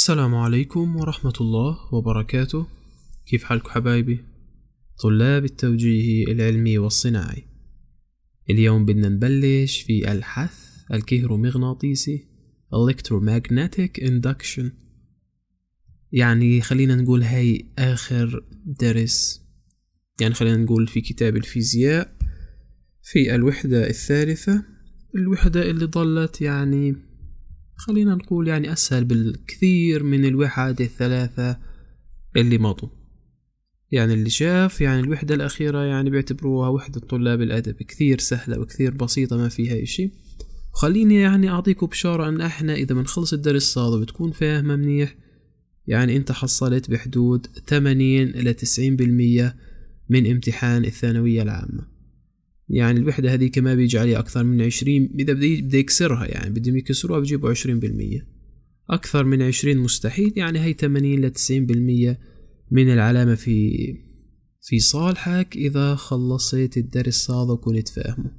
السلام عليكم ورحمة الله وبركاته كيف حالكم حبايبي؟ طلاب التوجيه العلمي والصناعي اليوم بدنا نبلش في الحث الكهرومغناطيسي Electromagnetic Induction يعني خلينا نقول هاي آخر درس يعني خلينا نقول في كتاب الفيزياء في الوحدة الثالثة الوحدة اللي ضلت يعني خلينا نقول يعني أسهل بالكثير من الوحدة الثلاثة اللي مضوا يعني اللي شاف يعني الوحدة الأخيرة يعني بيعتبروها وحدة طلاب الأدب كثير سهلة وكثير بسيطة ما فيها إشي وخليني يعني أعطيكم بشارة أن إحنا إذا بنخلص الدرس هذا وبتكون فاهمة منيح يعني أنت حصلت بحدود 80 إلى 90% من امتحان الثانوية العامة يعني الوحدة هذيك ما بيجي عليها أكثر من عشرين إذا بده يكسرها يعني بدهم يكسروها بجيبوا عشرين بالمية أكثر من عشرين مستحيل يعني هي تمانين لتسعين بالمية من العلامة في في صالحك إذا خلصت الدرس هذا وكنت فاهمه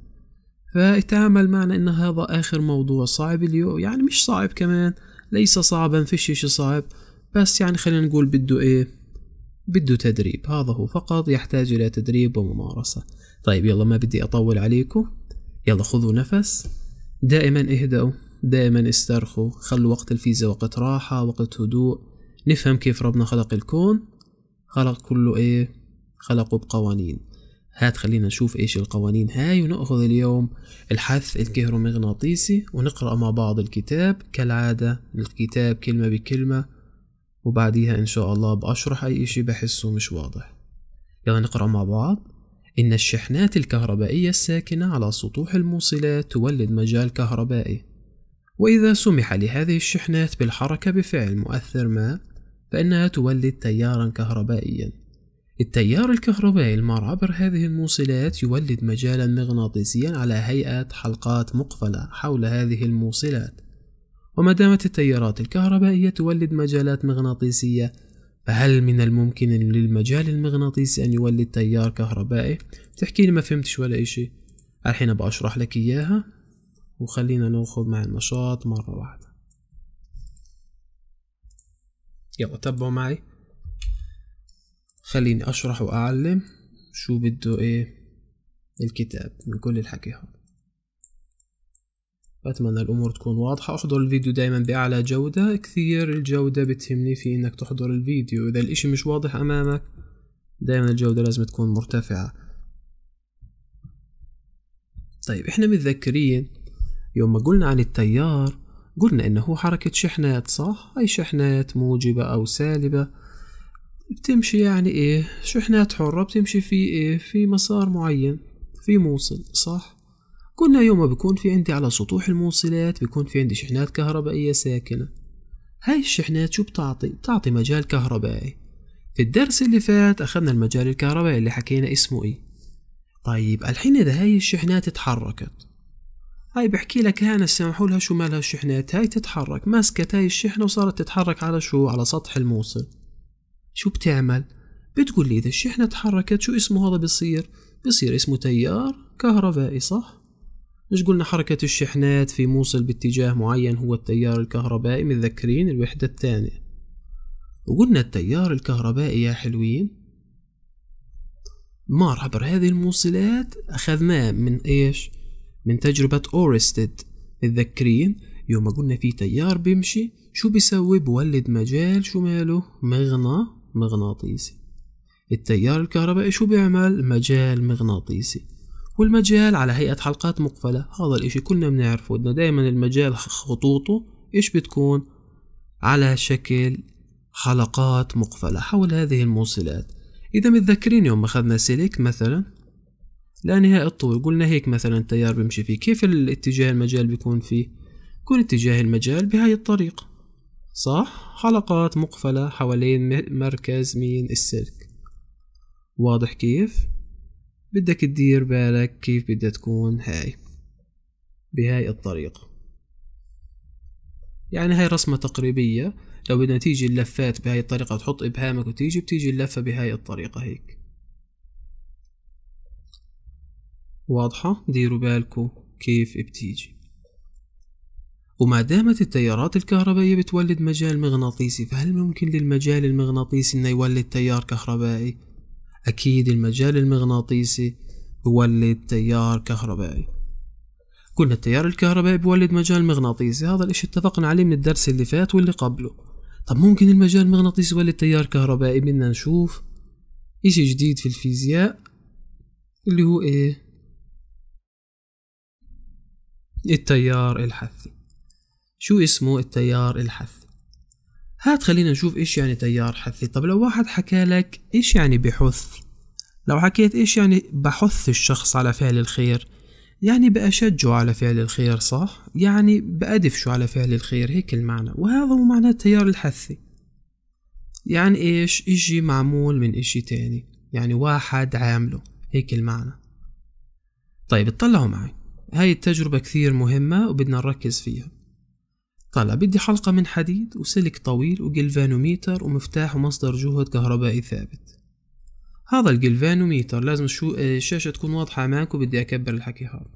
فاتعامل معنا إن هذا آخر موضوع صعب اليوم يعني مش صعب كمان ليس صعبا فيش إشي صعب بس يعني خلينا نقول بده إيه بده تدريب هذا هو فقط يحتاج إلى تدريب وممارسة طيب يلا ما بدي أطول عليكم يلا خذوا نفس دائما اهدأوا دائما استرخوا خلوا وقت الفيزا وقت راحة وقت هدوء نفهم كيف ربنا خلق الكون خلق كله ايه خلقه بقوانين هات خلينا نشوف ايش القوانين هاي ونأخذ اليوم الحث الكهرومغناطيسي ونقرأ مع بعض الكتاب كالعادة الكتاب كلمة بكلمة وبعديها ان شاء الله بأشرح اي اشي بحسه مش واضح يلا نقرأ مع بعض إن الشحنات الكهربائية الساكنة على سطوح الموصلات تولد مجال كهربائي وإذا سمح لهذه الشحنات بالحركة بفعل مؤثر ما فإنها تولد تيارا كهربائيا التيار الكهربائي المر عبر هذه الموصلات يولد مجالا مغناطيسيا على هيئة حلقات مقفلة حول هذه الموصلات وما دامت التيارات الكهربائية تولد مجالات مغناطيسية فهل من الممكن للمجال المغناطيسي أن يولد تيار كهربائي؟ تحكي لي ما فهمتش ولا إشي الحين أبغى أشرح لك إياها وخلينا ناخد مع النشاط مرة واحدة يلا تبعوا معي خليني أشرح وأعلم شو بده إيه الكتاب من كل الحكي هذا بتمنى الأمور تكون واضحة أحضر الفيديو دايما بأعلى جودة كثير الجودة بتهمني في إنك تحضر الفيديو إذا الإشي مش واضح أمامك دايما الجودة لازم تكون مرتفعة طيب إحنا متذكرين يوم ما قلنا عن التيار قلنا إنه هو حركة شحنات صح أي شحنات موجبة أو سالبة بتمشي يعني إيه شحنات حرة بتمشي في إيه في مسار معين في موصل صح كل يوم بكون في عندي على سطوح الموصلات بكون في عندي شحنات كهربائية ساكنة هاي الشحنات شو بتعطي؟ بتعطي مجال كهربائي في الدرس اللي فات أخذنا المجال الكهربائي اللي حكينا اسمه إيه طيب الحين إذا هاي الشحنات اتحركت هاي بحكي لك هانا سمحوا لها شو مالها الشحنات هاي تتحرك ماسكت هاي الشحنة وصارت تتحرك على شو على سطح الموصل شو بتعمل بتقول لي إذا الشحنة تحركت شو اسمه هذا بصير بصير اسمه تيار كهربائي صح مش قلنا حركة الشحنات في موصل باتجاه معين هو التيار الكهربائي متذكرين الوحدة الثانية وقلنا التيار الكهربائي يا حلوين مار عبر هذه الموصلات أخذناه من إيش؟ من تجربة أورستد متذكرين يوم قلنا في تيار بيمشي شو بيسوي بولد مجال شو ماله مغنى مغناطيسي التيار الكهربائي شو بيعمل مجال مغناطيسي والمجال على هيئة حلقات مقفلة هذا الاشي كلنا بنعرفه انه دايما المجال خطوطه ايش بتكون على شكل حلقات مقفلة حول هذه الموصلات إذا متذكرين يوم أخذنا سلك مثلا لا نهاية الطول قلنا هيك مثلا التيار بيمشي فيه كيف الاتجاه المجال بيكون فيه يكون اتجاه المجال بهاي الطريقة صح حلقات مقفلة حوالين مركز مين السلك واضح كيف بدك تدير بالك كيف بدها تكون هاي بهاي الطريقة يعني هاي رسمة تقريبية لو بدنا تيجي اللفات بهاي الطريقة تحط إبهامك وتيجي بتيجي اللفة بهاي الطريقة هيك واضحة ديروا بالكو كيف بتيجي وما دامت التيارات الكهربائية بتولد مجال مغناطيسي فهل ممكن للمجال المغناطيسي انه يولد تيار كهربائي؟ أكيد المجال المغناطيسي بولد تيار كهربائي قلنا التيار الكهربائي بولد مجال مغناطيسي هذا الاشي اتفقنا عليه من الدرس اللي فات واللي قبله طب ممكن المجال المغناطيسي يولد تيار كهربائي بدنا نشوف اشي جديد في الفيزياء اللي هو ايه التيار الحثي شو اسمه التيار الحثي هات خلينا نشوف ايش يعني تيار حثي طب لو واحد حكى لك ايش يعني بحث لو حكيت ايش يعني بحث الشخص على فعل الخير يعني بأشجعه على فعل الخير صح؟ يعني بأدفشه على فعل الخير هيك المعنى وهذا هو معنى التيار الحثي يعني إيش إشي معمول من إشي تاني يعني واحد عامله هيك المعنى طيب اطلعوا معي هاي التجربة كثير مهمة وبدنا نركز فيها طلع بدي حلقة من حديد وسلك طويل وجلفانوميتر ومفتاح ومصدر جهد كهربائي ثابت هذا الجلفانوميتر لازم شو آه، الشاشة تكون واضحة أمامك وبدي أكبر الحكي هذا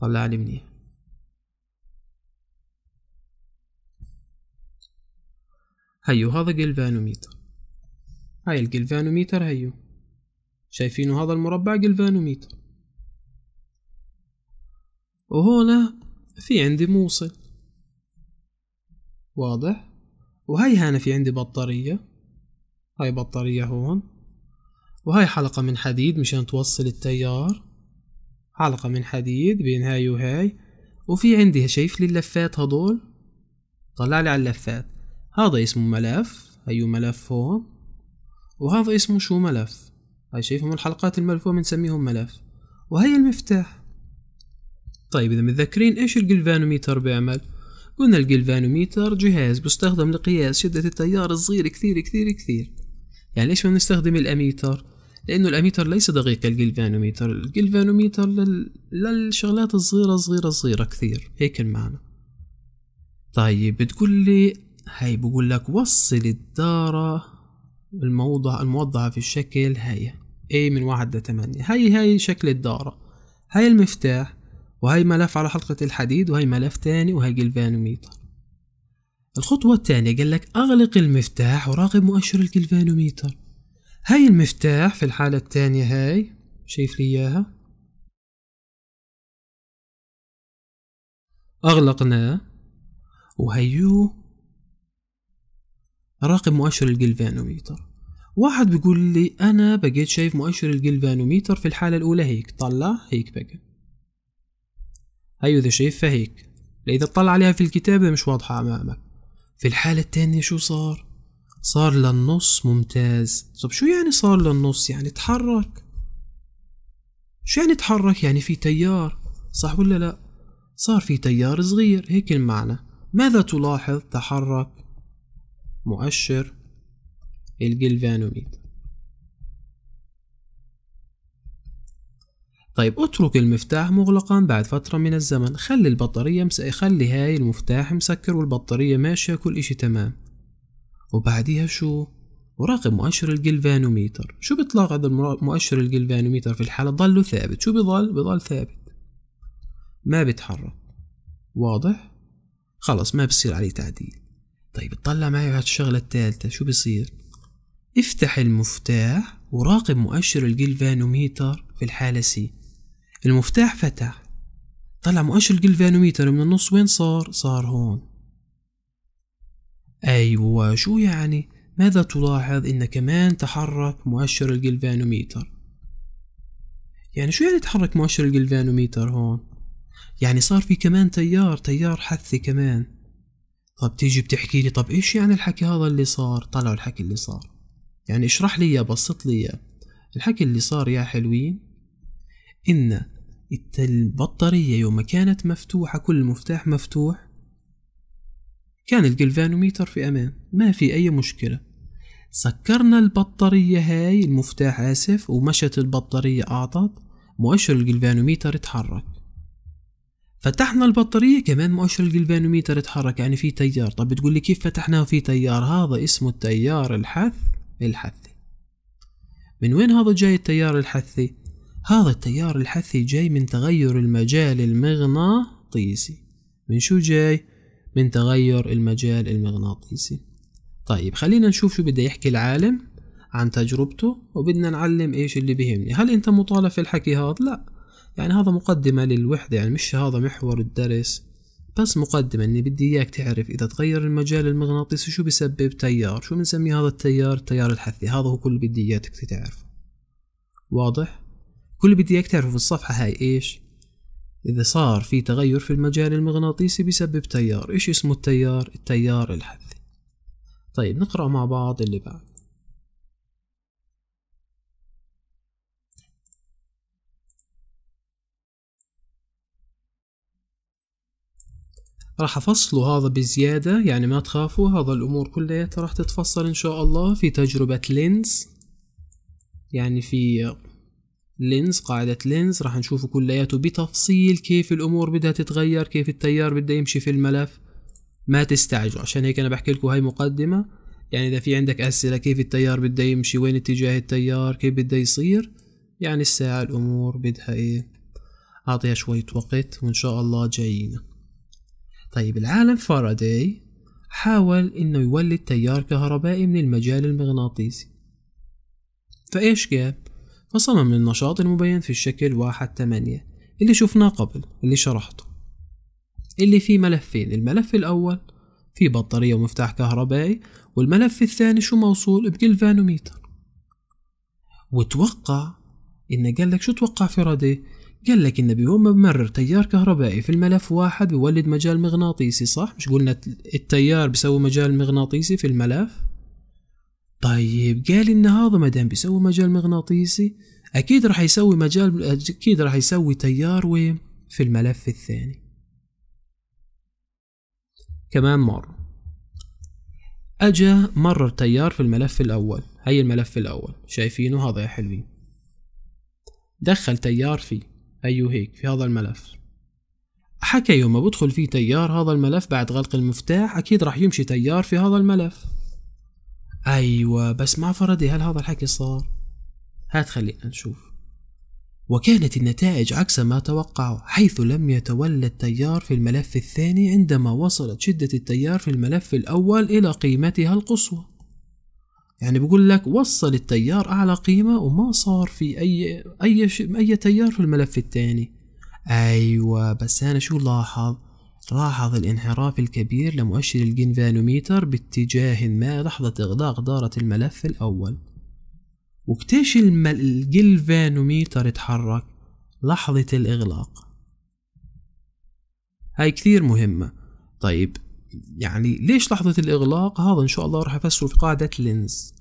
طلع لي منيح هيو هذا جلفانوميتر هاي الجلفانوميتر هيو شايفينه هذا المربع جلفانوميتر وهنا في عندي موصل واضح وهي هنا في عندي بطارية هاي بطارية هون وهاي حلقة من حديد مشان توصل التيار حلقة من حديد بين هاي وهاي وفي عندي شايف لي اللفات هدول طلع لي على اللفات هذا اسمه ملف هيو ملف هون وهذا اسمه شو ملف هاي شايفهم الحلقات الملفوفة بنسميهم ملف وهي المفتاح طيب إذا متذكرين إيش الجلفانوميتر بيعمل؟ قلنا الجلفانوميتر جهاز بيستخدم لقياس شدة التيار الصغير كثير كثير كثير يعني ليش ما بنستخدم الأميتر؟ لأنه الأميتر ليس دقيق الجلفانوميتر الجلفانوميتر لل... للشغلات الصغيرة صغيرة صغيرة كثير هيك المعنى طيب بتقول لي هاي بقول لك وصل الدارة الموضع الموضعة في الشكل هاي A من واحد لثمانية هاي هاي شكل الدارة هاي المفتاح وهي ملف على حلقة الحديد وهي ملف تاني وهي جلفانوميتر الخطوة التانية قال لك أغلق المفتاح وراقب مؤشر الجلفانوميتر هاي المفتاح في الحالة التانية هاي شايف لي إياها أغلقناه وهيو راقب مؤشر الجلفانوميتر واحد بيقول لي أنا بقيت شايف مؤشر الجلفانوميتر في الحالة الأولى هيك طلع هيك بقى أي أيوة، إذا شيء فهيك لإذا اطلع عليها في الكتابة مش واضحة أمامك في الحالة التانية شو صار؟ صار للنص ممتاز طب شو يعني صار للنص؟ يعني تحرك شو يعني تحرك؟ يعني في تيار صح ولا لا؟ صار في تيار صغير هيك المعنى ماذا تلاحظ تحرك مؤشر الجلفانوميتر طيب اترك المفتاح مغلقا بعد فترة من الزمن خلي البطارية مس... خلي هاي المفتاح مسكر والبطارية ماشية كل اشي تمام وبعديها شو وراقب مؤشر الجلفانوميتر شو بيطلع هذا مؤشر الجلفانوميتر في الحالة ضله ثابت شو بضل بضل ثابت ما بيتحرك واضح خلص ما بصير عليه تعديل طيب اطلع معي بعد الشغلة الثالثة شو بصير افتح المفتاح وراقب مؤشر الجلفانوميتر في الحالة سي المفتاح فتح طلع مؤشر الجلفانوميتر من النص وين صار صار هون أيوة شو يعني ماذا تلاحظ إن كمان تحرك مؤشر الجلفانوميتر يعني شو يعني تحرك مؤشر الجلفانوميتر هون يعني صار في كمان تيار تيار حثي كمان طب تيجي بتحكي لي طب ايش يعني الحكي هذا اللي صار طلعوا الحكي اللي صار يعني اشرح لي اياه بسط لي اياه الحكي اللي صار يا حلوين ان البطارية يوم كانت مفتوحة كل مفتاح مفتوح كان الجلفانوميتر في أمان ما في أي مشكلة سكرنا البطارية هاي المفتاح آسف ومشت البطارية أعطت مؤشر الجلفانوميتر اتحرك فتحنا البطارية كمان مؤشر الجلفانوميتر اتحرك يعني في تيار طب بتقول لي كيف فتحناه في تيار هذا اسمه التيار الحث الحثي من وين هذا جاي التيار الحثي هذا التيار الحثي جاي من تغير المجال المغناطيسي من شو جاي؟ من تغير المجال المغناطيسي طيب خلينا نشوف شو بده يحكي العالم عن تجربته وبدنا نعلم ايش اللي بيهمني هل انت مطالب في الحكي هذا؟ لا يعني هذا مقدمة للوحدة يعني مش هذا محور الدرس بس مقدمة اني بدي اياك تعرف اذا تغير المجال المغناطيسي شو بسبب تيار شو بنسمي هذا التيار التيار الحثي هذا هو كل اللي بدي اياك تعرفه واضح؟ كل اللي بدي اياك تعرفه في الصفحة هاي ايش إذا صار في تغير في المجال المغناطيسي بسبب تيار إيش اسمه التيار؟ التيار الحثي طيب نقرأ مع بعض اللي بعد راح أفصله هذا بزيادة يعني ما تخافوا هذا الأمور كلها راح تتفصل إن شاء الله في تجربة لينز يعني في لينز قاعدة لينز راح نشوفه كلياته بتفصيل كيف الأمور بدها تتغير كيف التيار بده يمشي في الملف ما تستعجلوا عشان هيك أنا بحكي لكم هاي مقدمة يعني إذا في عندك أسئلة كيف التيار بده يمشي وين اتجاه التيار كيف بده يصير يعني الساعة الأمور بدها إيه أعطيها شوية وقت وإن شاء الله جايينا طيب العالم فاراداي حاول إنه يولد تيار كهربائي من المجال المغناطيسي فإيش جاب؟ فصمم النشاط المبين في الشكل واحد تمانية اللي شفناه قبل اللي شرحته اللي فيه ملفين الملف الأول فيه بطارية ومفتاح كهربائي والملف الثاني شو موصول بجلفانوميتر وتوقع إن قال لك شو توقع فاراداي قال لك إن بيوم ما بمرر تيار كهربائي في الملف واحد بيولد مجال مغناطيسي صح مش قلنا التيار بيسوي مجال مغناطيسي في الملف طيب قال ان هذا ما دام بيسوي مجال مغناطيسي اكيد راح يسوي مجال اكيد راح يسوي تيار وين في الملف الثاني كمان مرة اجا مرر تيار في الملف الاول هي الملف الاول شايفينه هذا يا حلوين دخل تيار فيه أيو هيك في هذا الملف حكى يوم ما بدخل فيه تيار هذا الملف بعد غلق المفتاح أكيد راح يمشي تيار في هذا الملف أيوة بس مع فردي هل هذا الحكي صار؟ هات خلينا نشوف وكانت النتائج عكس ما توقعوا حيث لم يتولى التيار في الملف الثاني عندما وصلت شدة التيار في الملف الأول إلى قيمتها القصوى يعني بقول لك وصل التيار أعلى قيمة وما صار في أي أي ش... أي تيار في الملف الثاني أيوة بس أنا شو لاحظ لاحظ الانحراف الكبير لمؤشر الجنفانوميتر باتجاه ما لحظة إغلاق دارة الملف الأول وكتيش الجلفانوميتر اتحرك لحظة الإغلاق هاي كثير مهمة طيب يعني ليش لحظة الإغلاق هذا إن شاء الله راح أفسره في قاعدة لينز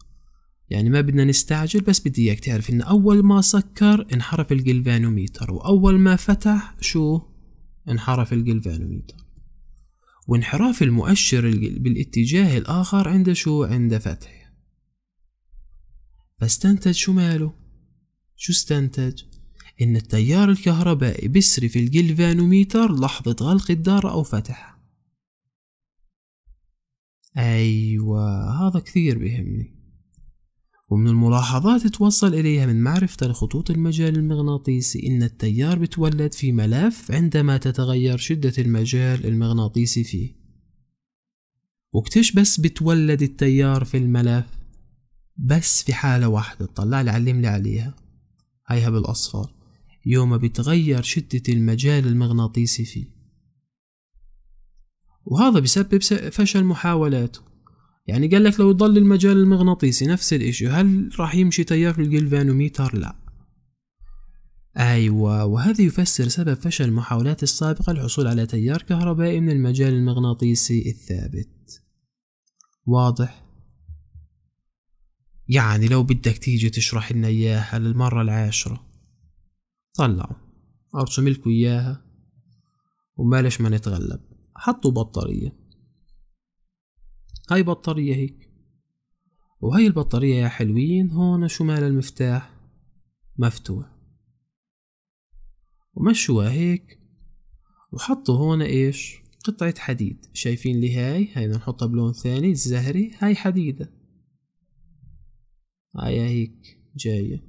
يعني ما بدنا نستعجل بس بدي إياك تعرف إن أول ما سكر انحرف الجلفانوميتر وأول ما فتح شو انحرف الجلفانوميتر وانحراف المؤشر بالاتجاه الآخر عند شو عند فتح فاستنتج شو ماله شو استنتج إن التيار الكهربائي بسري في الجلفانوميتر لحظة غلق الدارة أو فتحها أيوة هذا كثير بيهمني ومن الملاحظات توصل إليها من معرفة الخطوط المجال المغناطيسي أن التيار بتولد في ملف عندما تتغير شدة المجال المغناطيسي فيه وكتش بس بتولد التيار في الملف بس في حالة واحدة طلع لي علم لي عليها هيها بالأصفر يوم بتغير شدة المجال المغناطيسي فيه وهذا بسبب فشل محاولاته يعني قال لك لو يضل المجال المغناطيسي نفس الاشي هل راح يمشي تيار الجلفانوميتر لا أيوة وهذا يفسر سبب فشل المحاولات السابقة للحصول على تيار كهربائي من المجال المغناطيسي الثابت واضح؟ يعني لو بدك تيجي تشرح لنا إياها للمرة العاشرة طلعوا أرسم لكم إياها وبلاش ما نتغلب حطوا بطارية هاي بطارية هيك وهي البطارية يا حلوين هون شو المفتاح مفتوح ومشوها هيك وحطوا هون ايش قطعة حديد شايفين لي هاي هاي نحطها بلون ثاني الزهري هاي حديدة هاي هيك جاية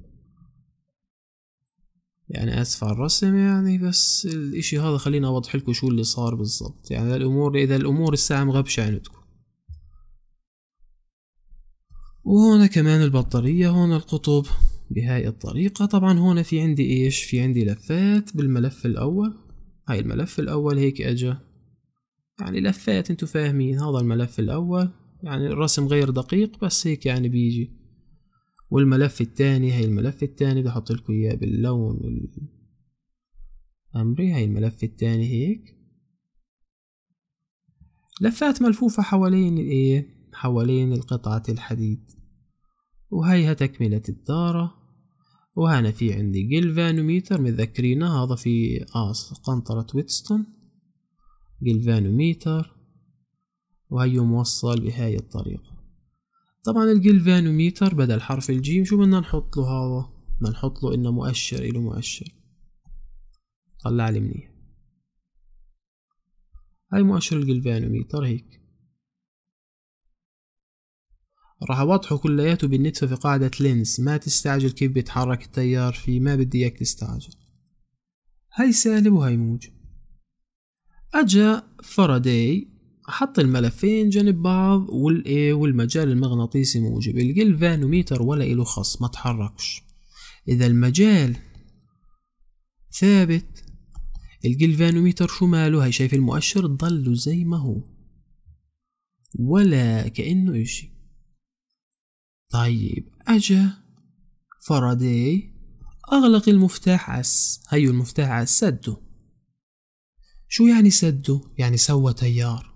يعني اسف على الرسم يعني بس الاشي هذا خليني اوضح لكم شو اللي صار بالضبط يعني الامور اذا الامور الساعة مغبشة عندكم وهنا كمان البطارية هون القطب بهاي الطريقة طبعا هون في عندي ايش في عندي لفات بالملف الاول هاي الملف الاول هيك اجا يعني لفات انتو فاهمين هذا الملف الاول يعني الرسم غير دقيق بس هيك يعني بيجي والملف الثاني هاي الملف الثاني بدي احط لكم اياه باللون الامري هاي الملف الثاني هيك لفات ملفوفة حوالين الايه حوالين القطعة الحديد وهيها تكملة الدارة وهنا في عندي جلفانوميتر متذكرينه هذا في آس قنطرة ويتستون جلفانوميتر وهي موصل بهاي الطريقة طبعا الجلفانوميتر بدل حرف الجيم شو بدنا نحط له هذا بدنا نحط له انه مؤشر إله مؤشر طلع لي منيح هاي مؤشر الجلفانوميتر هيك راح اوضحه كلياته بالنتفة في قاعدة لينز ما تستعجل كيف بيتحرك التيار في ما بدي اياك تستعجل هاي سالب وهاي موجب اجا فاراداي حط الملفين جنب بعض والايه والمجال المغناطيسي موجب الجلفانوميتر ولا إله خص ما تحركش اذا المجال ثابت الجلفانوميتر شو ماله هاي شايف المؤشر ضله زي ما هو ولا كأنه اشي طيب أجا فرادي أغلق المفتاح عس هيو المفتاح عس سده شو يعني سده؟ يعني سوى تيار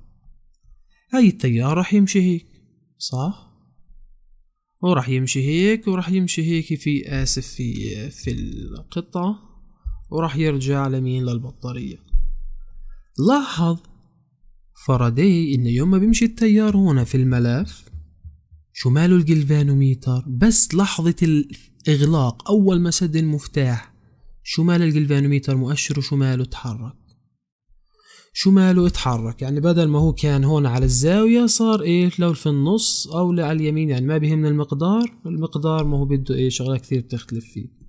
هاي التيار راح يمشي هيك صح؟ وراح يمشي هيك وراح يمشي هيك في آسف في في القطة وراح يرجع لمين للبطارية لاحظ فرادي إن يوم ما بيمشي التيار هنا في الملف شو ماله الجلفانوميتر بس لحظة الإغلاق أول ما سد المفتاح شو مال الجلفانوميتر مؤشره تحرك اتحرك ماله اتحرك يعني بدل ما هو كان هون على الزاوية صار ايه لو في النص او على اليمين يعني ما بيهمنا المقدار المقدار ما هو بده ايه شغلة كثير بتختلف فيه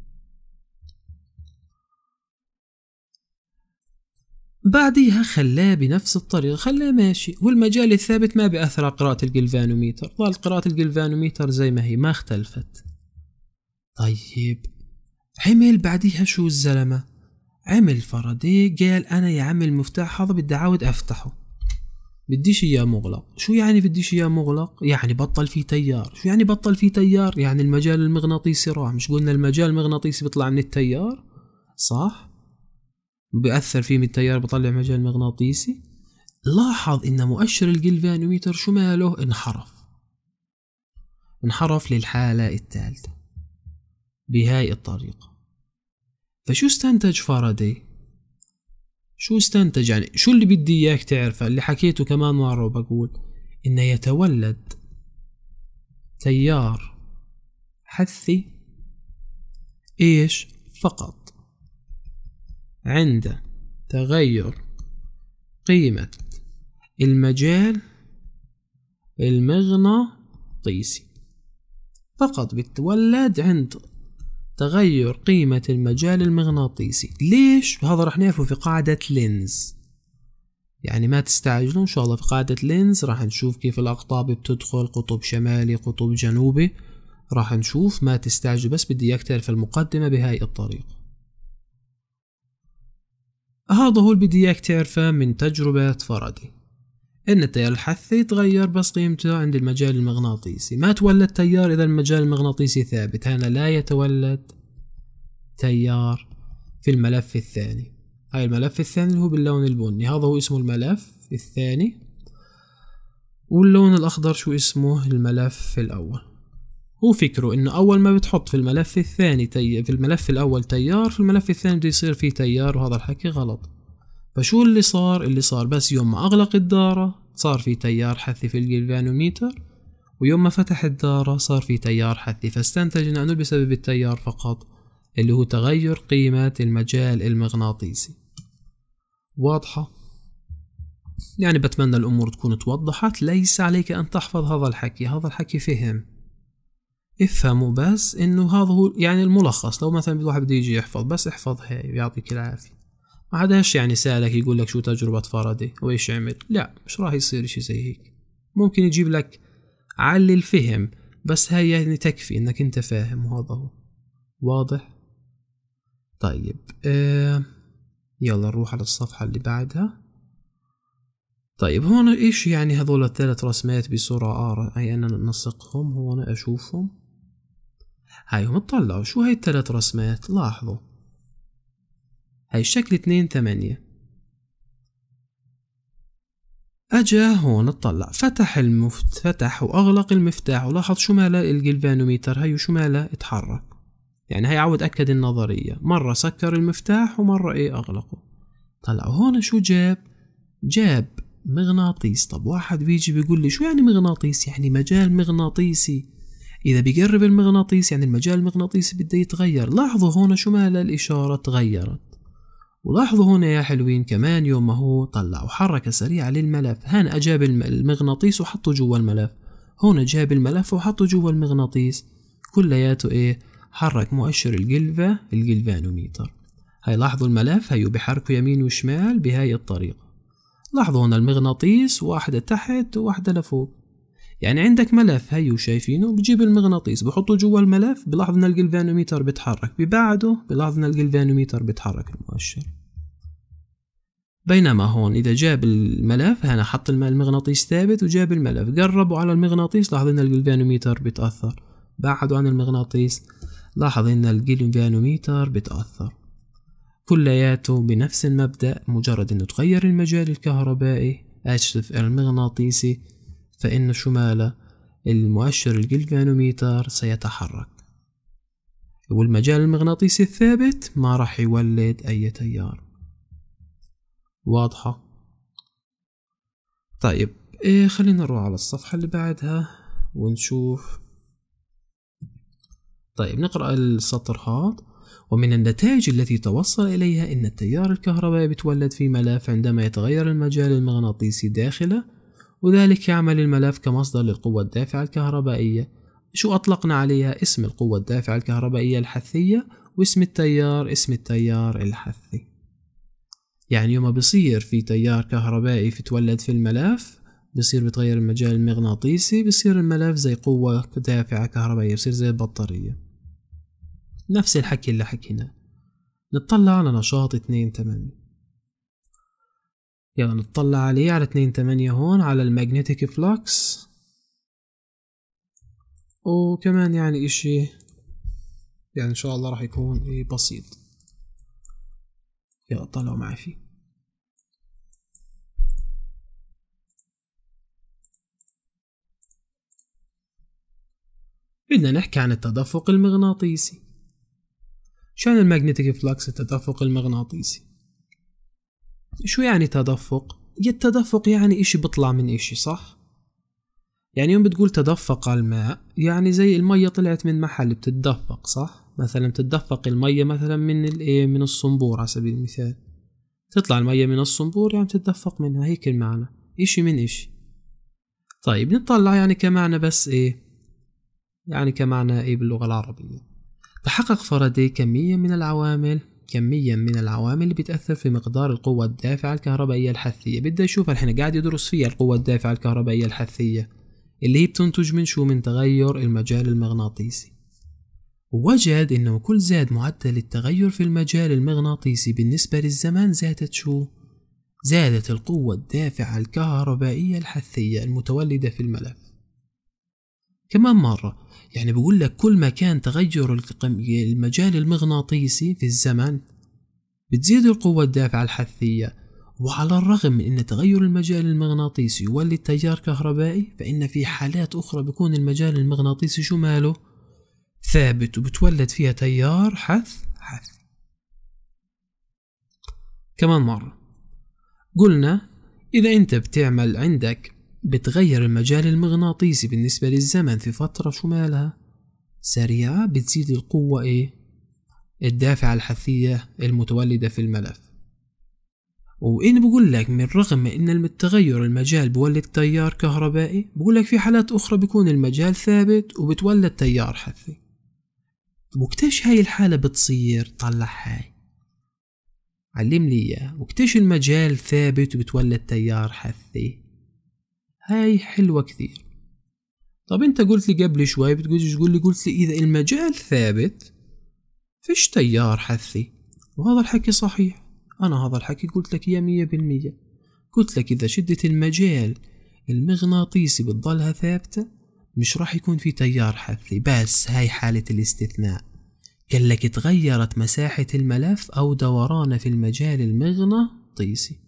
بعديها خلاه بنفس الطريقة خلاه ماشي والمجال الثابت ما بأثر على قراءة الجلفانوميتر ظل قراءة الجلفانوميتر زي ما هي ما اختلفت طيب عمل بعديها شو الزلمة عمل فاراداي قال أنا يا عم المفتاح هذا بدي أعاود أفتحه بديش اياه مغلق شو يعني بديش اياه مغلق يعني بطل في تيار شو يعني بطل في تيار يعني المجال المغناطيسي راح مش قلنا المجال المغناطيسي بيطلع من التيار صح بأثر فيه من التيار بطلع مجال مغناطيسي لاحظ ان مؤشر الجلفانوميتر شماله انحرف انحرف للحالة الثالثة بهاي الطريقة فشو استنتج فارادي شو استنتج يعني شو اللي بدي اياك تعرفه اللي حكيته كمان مرة وبقول انه يتولد تيار حثي ايش فقط عند تغير قيمة المجال المغناطيسي فقط بتولد عند تغير قيمة المجال المغناطيسي ليش؟ هذا راح نعرفه في قاعدة لينز يعني ما تستعجلوا إن شاء الله في قاعدة لينز راح نشوف كيف الأقطاب بتدخل قطب شمالي قطب جنوبي راح نشوف ما تستعجل بس بدي إياك تعرف المقدمة بهاي الطريقة هذا هو اللي بدي اياك تعرفه من تجربة فردي ان التيار الحثي تغير بس قيمته عند المجال المغناطيسي ما تولد تيار اذا المجال المغناطيسي ثابت هنا لا يتولد تيار في الملف الثاني هاي الملف الثاني اللي هو باللون البني هذا هو اسمه الملف الثاني واللون الاخضر شو اسمه الملف الاول هو فكره انه اول ما بتحط في الملف الثاني تي... في الملف الاول تيار في الملف الثاني بده يصير فيه تيار وهذا الحكي غلط فشو اللي صار اللي صار بس يوم ما اغلق الدارة صار في تيار حثي في الجلفانوميتر ويوم ما فتح الدارة صار في تيار حثي فاستنتجنا انه بسبب التيار فقط اللي هو تغير قيمة المجال المغناطيسي واضحة يعني بتمنى الأمور تكون توضحت ليس عليك أن تحفظ هذا الحكي هذا الحكي فهم افهموا بس انه هذا هو يعني الملخص لو مثلا الواحد بده يجي يحفظ بس احفظ هاي يعطيك العافية ما حداش يعني سألك يقول لك شو تجربة فاراداي وايش عمل لا مش راح يصير شيء زي هيك ممكن يجيب لك علي الفهم بس هاي يعني تكفي انك انت فاهم وهذا هو واضح طيب آه يلا نروح على الصفحة اللي بعدها طيب هون ايش يعني هذول الثلاث رسمات بصورة آر اي انا ننسقهم هون اشوفهم هايهم اطلعوا شو هاي الثلاث رسمات لاحظوا هاي الشكل اتنين تمانية أجا هون اطلع فتح فتح وأغلق المفتاح ولاحظ شو ماله الجلفانوميتر هاي وشو ماله اتحرك يعني هاي عود أكد النظرية مرة سكر المفتاح ومرة إيه أغلقه طلع هون شو جاب جاب مغناطيس طب واحد بيجي بيقول لي شو يعني مغناطيس يعني مجال مغناطيسي إذا بيقرب المغناطيس يعني المجال المغناطيسي بده يتغير لاحظوا هون شو مالها الإشارة تغيرت ولاحظوا هنا يا حلوين كمان يوم ما هو طلعوا حركة سريعة للملف هان أجاب المغناطيس وحطه جوا الملف هون جاب الملف وحطه جوا المغناطيس كلياته إيه حرك مؤشر الجلفة الجلفانوميتر هاي لاحظوا الملف هيو بحركه يمين وشمال بهاي الطريقة لاحظوا هنا المغناطيس واحدة تحت وواحدة لفوق يعني عندك ملف هيو شايفينه بجيب المغناطيس بحطه جوا الملف بلاحظ ان الجلفانوميتر بيتحرك ببعده بلاحظ ان الجلفانوميتر بيتحرك المؤشر بينما هون إذا جاب الملف هنا حط المغناطيس ثابت وجاب الملف قربوا على المغناطيس لاحظ إن الجلفانوميتر بتأثر بعدوا عن المغناطيس لاحظ إن الجلفانوميتر بتأثر كلياته بنفس المبدأ مجرد إنه تغير المجال الكهربائي أسف المغناطيسي فإن شمال المؤشر الجلفانوميتر سيتحرك والمجال المغناطيسي الثابت ما راح يولد أي تيار واضحة طيب إيه خلينا نروح على الصفحة اللي بعدها ونشوف طيب نقرأ السطر هذا ومن النتائج التي توصل إليها أن التيار الكهربائي بتولد في ملف عندما يتغير المجال المغناطيسي داخله وذلك يعمل الملف كمصدر للقوة الدافعة الكهربائية شو أطلقنا عليها اسم القوة الدافعة الكهربائية الحثية واسم التيار اسم التيار الحثي يعني يوم بصير في تيار كهربائي تولد في الملف بصير بتغير المجال المغناطيسي بصير الملف زي قوة دافعة كهربائية بصير زي البطارية نفس الحكي اللي حكيناه نطلع على نشاط اتنين تمانية يلا نطلع عليه على اتنين تمانية هون على الماجنتيك فلوكس وكمان يعني اشي يعني ان شاء الله راح يكون ايه بسيط يلا طلعوا معي فيه بدنا نحكي عن التدفق المغناطيسي شان الماجنتيك فلكس التدفق المغناطيسي شو يعني تدفق؟ التدفق يعني اشي بطلع من اشي صح؟ يعني يوم بتقول تدفق الماء يعني زي المية طلعت من محل بتتدفق صح؟ مثلا بتتدفق المية مثلا من الايه من الصنبور على سبيل المثال تطلع المية من الصنبور يعني بتتدفق منها هيك المعنى اشي من اشي طيب نطلع يعني كمعنى بس ايه يعني كمعنى ايه باللغة العربية تحقق فردي كمية من العوامل كميا من العوامل اللي بتأثر في مقدار القوة الدافعة الكهربائية الحثية بدي اشوف الحين قاعد يدرس فيها القوة الدافعة الكهربائية الحثية اللي هي بتنتج من شو من تغير المجال المغناطيسي وجد انه كل زاد معدل التغير في المجال المغناطيسي بالنسبة للزمان زادت شو؟ زادت القوة الدافعة الكهربائية الحثية المتولدة في الملف كمان مرة يعني بقول لك كل ما كان تغير المجال المغناطيسي في الزمن بتزيد القوة الدافعة الحثية وعلى الرغم من أن تغير المجال المغناطيسي يولد تيار كهربائي فإن في حالات أخرى بيكون المجال المغناطيسي شو ماله ثابت وبتولد فيها تيار حث حث كمان مرة قلنا إذا أنت بتعمل عندك بتغير المجال المغناطيسي بالنسبة للزمن في فترة شو مالها سريعة بتزيد القوة إيه؟ الدافعة الحثية المتولدة في الملف وإن بقول لك من رغم إن التغير المجال بولد تيار كهربائي بقول لك في حالات أخرى بيكون المجال ثابت وبتولد تيار حثي طيب وكتاش هاي الحالة بتصير طلع هاي علم لي إياه وكتش المجال ثابت وبتولد تيار حثي هاي حلوة كثير طب انت قلت لي قبل شوي بتقول تقول لي قلت لي اذا المجال ثابت فيش تيار حثي وهذا الحكي صحيح انا هذا الحكي قلت لك اياه مية بالمية قلت لك اذا شدة المجال المغناطيسي بتضلها ثابتة مش راح يكون في تيار حثي بس هاي حالة الاستثناء قال لك تغيرت مساحة الملف أو دورانه في المجال المغناطيسي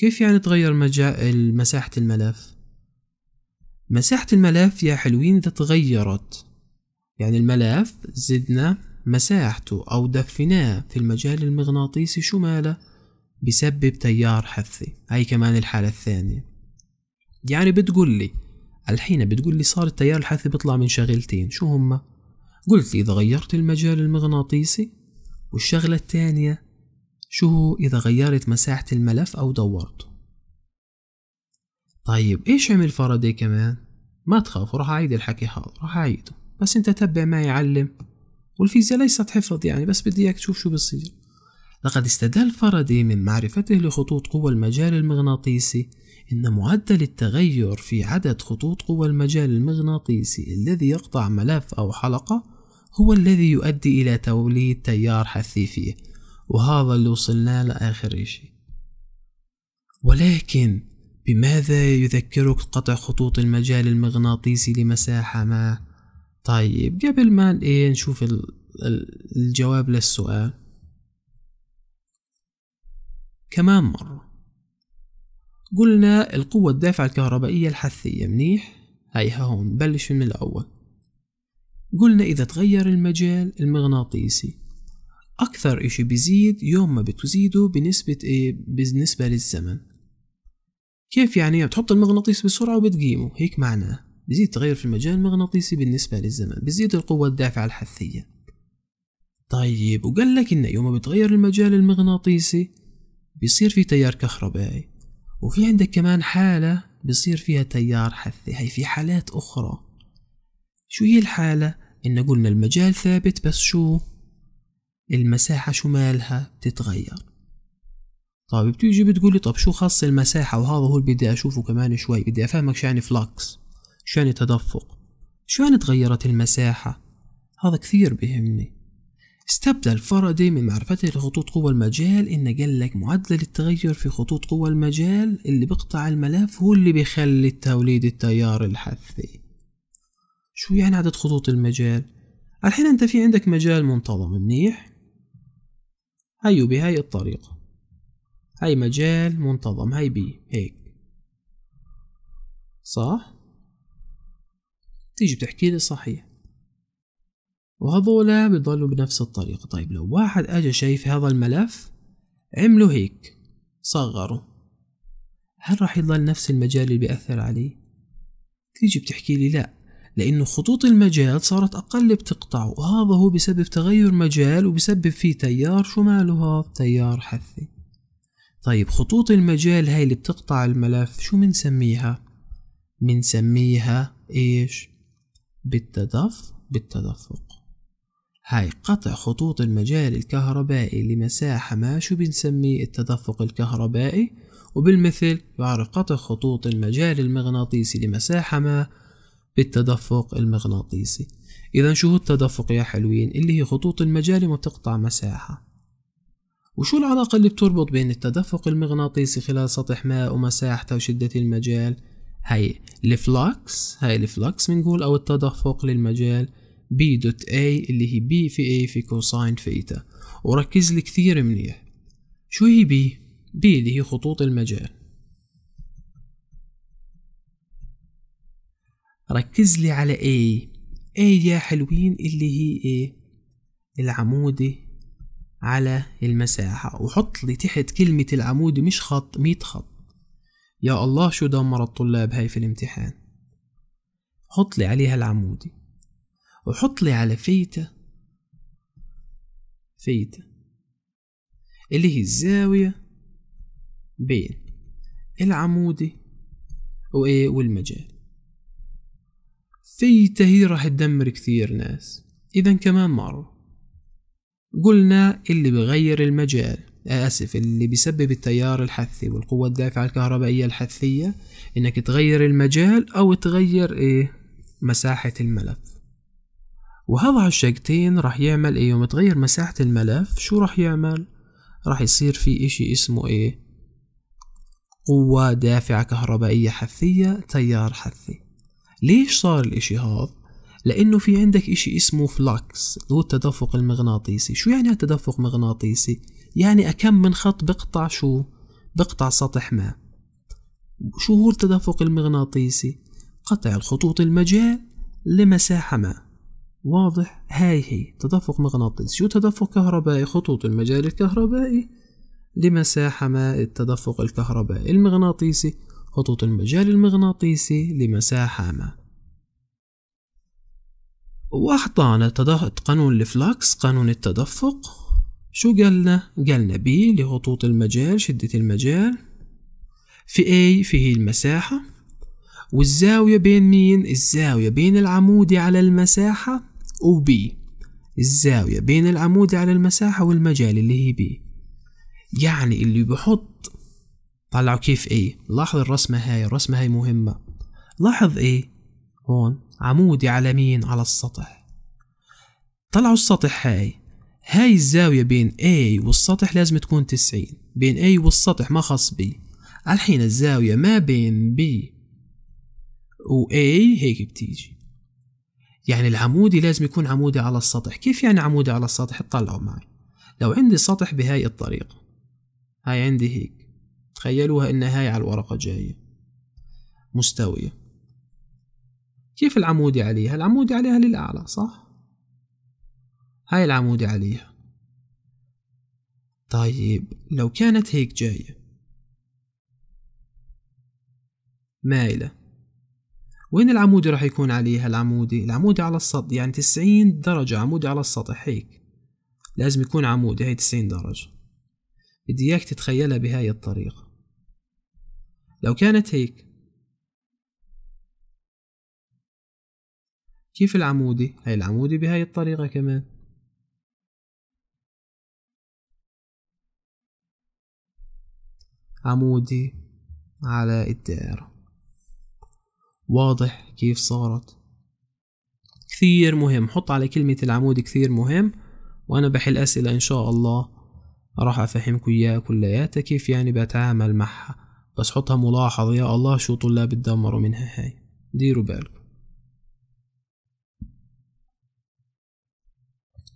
كيف يعني تغير مجال مساحة الملف؟ مساحة الملف يا حلوين إذا تغيرت يعني الملف زدنا مساحته أو دفناه في المجال المغناطيسي شماله بسبب تيار حثي هاي كمان الحالة الثانية يعني بتقول لي الحين بتقول لي صار التيار الحثي بيطلع من شغلتين شو هما؟ قلت لي إذا غيرت المجال المغناطيسي والشغلة الثانية شو هو إذا غيرت مساحة الملف أو دورته طيب إيش عمل فاراداي كمان؟ ما تخاف راح أعيد الحكي هذا راح أعيده بس أنت تبع ما يعلم والفيزياء ليست حفظ يعني بس بدي إياك تشوف شو بصير لقد استدل فاراداي من معرفته لخطوط قوى المجال المغناطيسي إن معدل التغير في عدد خطوط قوى المجال المغناطيسي الذي يقطع ملف أو حلقة هو الذي يؤدي إلى توليد تيار حثي فيه وهذا اللي وصلنا لآخر إشي ولكن بماذا يذكرك قطع خطوط المجال المغناطيسي لمساحة ما؟ طيب قبل ما إيه نشوف الجواب للسؤال كمان مرة قلنا القوة الدافعة الكهربائية الحثية منيح هيها هون بلش من الأول قلنا إذا تغير المجال المغناطيسي أكثر إشي بيزيد يوم ما بتزيده بنسبة إيه؟ بالنسبة للزمن كيف يعني بتحط المغناطيس بسرعة وبتقيمه هيك معناه بيزيد تغير في المجال المغناطيسي بالنسبة للزمن بيزيد القوة الدافعة الحثية طيب وقال لك إن يوم ما بتغير المجال المغناطيسي بيصير في تيار كهربائي وفي عندك كمان حالة بيصير فيها تيار حثي هي في حالات أخرى شو هي الحالة؟ إن قلنا المجال ثابت بس شو المساحة شو مالها بتتغير طيب بتيجي بتقولي طب شو خاص المساحة وهذا هو اللي بدي أشوفه كمان شوي بدي أفهمك شو يعني فلكس شو يعني تدفق شو يعني تغيرت المساحة هذا كثير بيهمني استبدل فاراداي من معرفته لخطوط قوى المجال إن قال لك معدل التغير في خطوط قوى المجال اللي بقطع الملف هو اللي بيخلي توليد التيار الحثي شو يعني عدد خطوط المجال؟ الحين أنت في عندك مجال منتظم منيح هيو بهاي الطريقة هاي مجال منتظم هاي بي هيك صح تيجي بتحكي لي صحيح وهذولا بضلوا بنفس الطريقة طيب لو واحد أجا شايف هذا الملف عملوا هيك صغروا هل راح يضل نفس المجال اللي بيأثر عليه تيجي بتحكي لي لأ لأن خطوط المجال صارت أقل بتقطع وهذا هو بسبب تغير مجال وبسبب فيه تيار شو ماله هذا تيار حثي طيب خطوط المجال هاي اللي بتقطع الملف شو منسميها منسميها ايش بالتدف بالتدفق هاي قطع خطوط المجال الكهربائي لمساحة ما شو بنسميه التدفق الكهربائي وبالمثل يعرف قطع خطوط المجال المغناطيسي لمساحة ما بالتدفق المغناطيسي إذا شو هو التدفق يا حلوين اللي هي خطوط المجال ما بتقطع مساحة وشو العلاقة اللي بتربط بين التدفق المغناطيسي خلال سطح ماء ومساحته وشدة المجال هاي الفلكس هاي الفلكس منقول أو التدفق للمجال بي دوت A اللي هي بي في A في كوساين فيتا وركز لي كثير منيح شو هي بي بي اللي هي خطوط المجال ركز لي على A A يا حلوين اللي هي إيه العمودي على المساحة وحط لي تحت كلمة العمودي مش خط ميت خط يا الله شو دمر الطلاب هاي في الامتحان حط لي عليها العمودي وحط لي على فيتا فيتا اللي هي الزاوية بين العمودي وإيه والمجال في فيتهي راح تدمر كثير ناس إذا كمان مرة قلنا اللي بغير المجال آه، آسف اللي بيسبب التيار الحثي والقوة الدافعة الكهربائية الحثية إنك تغير المجال أو تغير إيه مساحة الملف وهذا هالشقتين راح يعمل إيه يوم تغير مساحة الملف شو راح يعمل راح يصير في إشي اسمه إيه قوة دافعة كهربائية حثية تيار حثي ليش صار الإشي هذا؟ لأنه في عندك إشي اسمه فلاكس اللي هو التدفق المغناطيسي شو يعني التدفق مغناطيسي؟ يعني أكم من خط بقطع شو؟ بقطع سطح ما شو هو التدفق المغناطيسي؟ قطع الخطوط المجال لمساحة ما واضح هاي هي تدفق مغناطيسي شو تدفق كهربائي خطوط المجال الكهربائي لمساحة ما التدفق الكهربائي المغناطيسي خطوط المجال المغناطيسي لمساحة ما وأحضانا قانون الفلكس قانون التدفق شو قالنا؟ قالنا بي لخطوط المجال شدة المجال في A فيه المساحة والزاوية بين مين؟ الزاوية بين العمود على المساحة و B الزاوية بين العمود على المساحة والمجال اللي هي B يعني اللي بحط طلعوا كيف ايه لاحظ الرسمة هاي الرسمة هاي مهمة لاحظ ايه هون عمودي على مين على السطح طلعوا السطح هاي هاي الزاوية بين A والسطح لازم تكون تسعين بين A والسطح ما خاص B الحين الزاوية ما بين B و A هيك بتيجي يعني العمودي لازم يكون عمودي على السطح كيف يعني عمودي على السطح اطلعوا معي لو عندي سطح بهاي الطريقة هاي عندي هيك تخيلوها إنها هاي على الورقة جاية مستوية كيف العمودي عليها؟ العمودي عليها للأعلى صح؟ هاي العمودي عليها طيب لو كانت هيك جاية مايلة وين العمودي راح يكون عليها العمودي؟ العمودي على السطح يعني تسعين درجة عمودي على السطح هيك لازم يكون عمودي هاي تسعين درجة بدي اياك تتخيلها بهاي الطريقة لو كانت هيك كيف العمودي هاي العمودي بهاي الطريقة كمان عمودي على الدائرة واضح كيف صارت كثير مهم حط على كلمة العمود كثير مهم وأنا بحل أسئلة إن شاء الله راح أفهمكم إياها كلياتها كيف يعني بتعامل معها بس حطها ملاحظة يا الله شو طلاب تدمروا منها هاي ديروا بالكم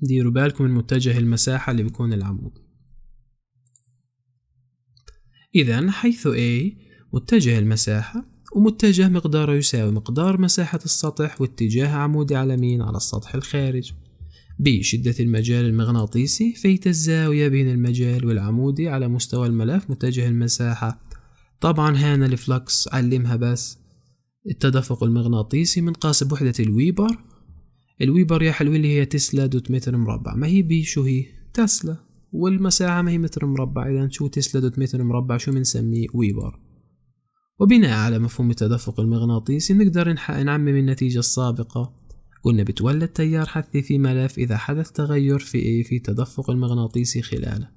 ديروا بالكم من متجه المساحة اللي بيكون العمود إذا حيث A متجه المساحة ومتجه مقداره يساوي مقدار مساحة السطح واتجاه عمودي على مين؟ على السطح الخارج ب شدة المجال المغناطيسي فهي الزاوية بين المجال والعمودي على مستوى الملف متجه المساحة طبعا هنا الفلكس علمها بس التدفق المغناطيسي من قاسب وحدة الويبر الويبر يا حلوين اللي هي تسلا دوت متر مربع ما هي بي شو هي تسلا والمساحة ما هي متر مربع إذا شو تسلا دوت متر مربع شو بنسميه ويبر وبناء على مفهوم التدفق المغناطيسي نقدر نعمم النتيجة السابقة قلنا بتولد تيار حثي في ملف إذا حدث تغير في إيه في التدفق المغناطيسي خلاله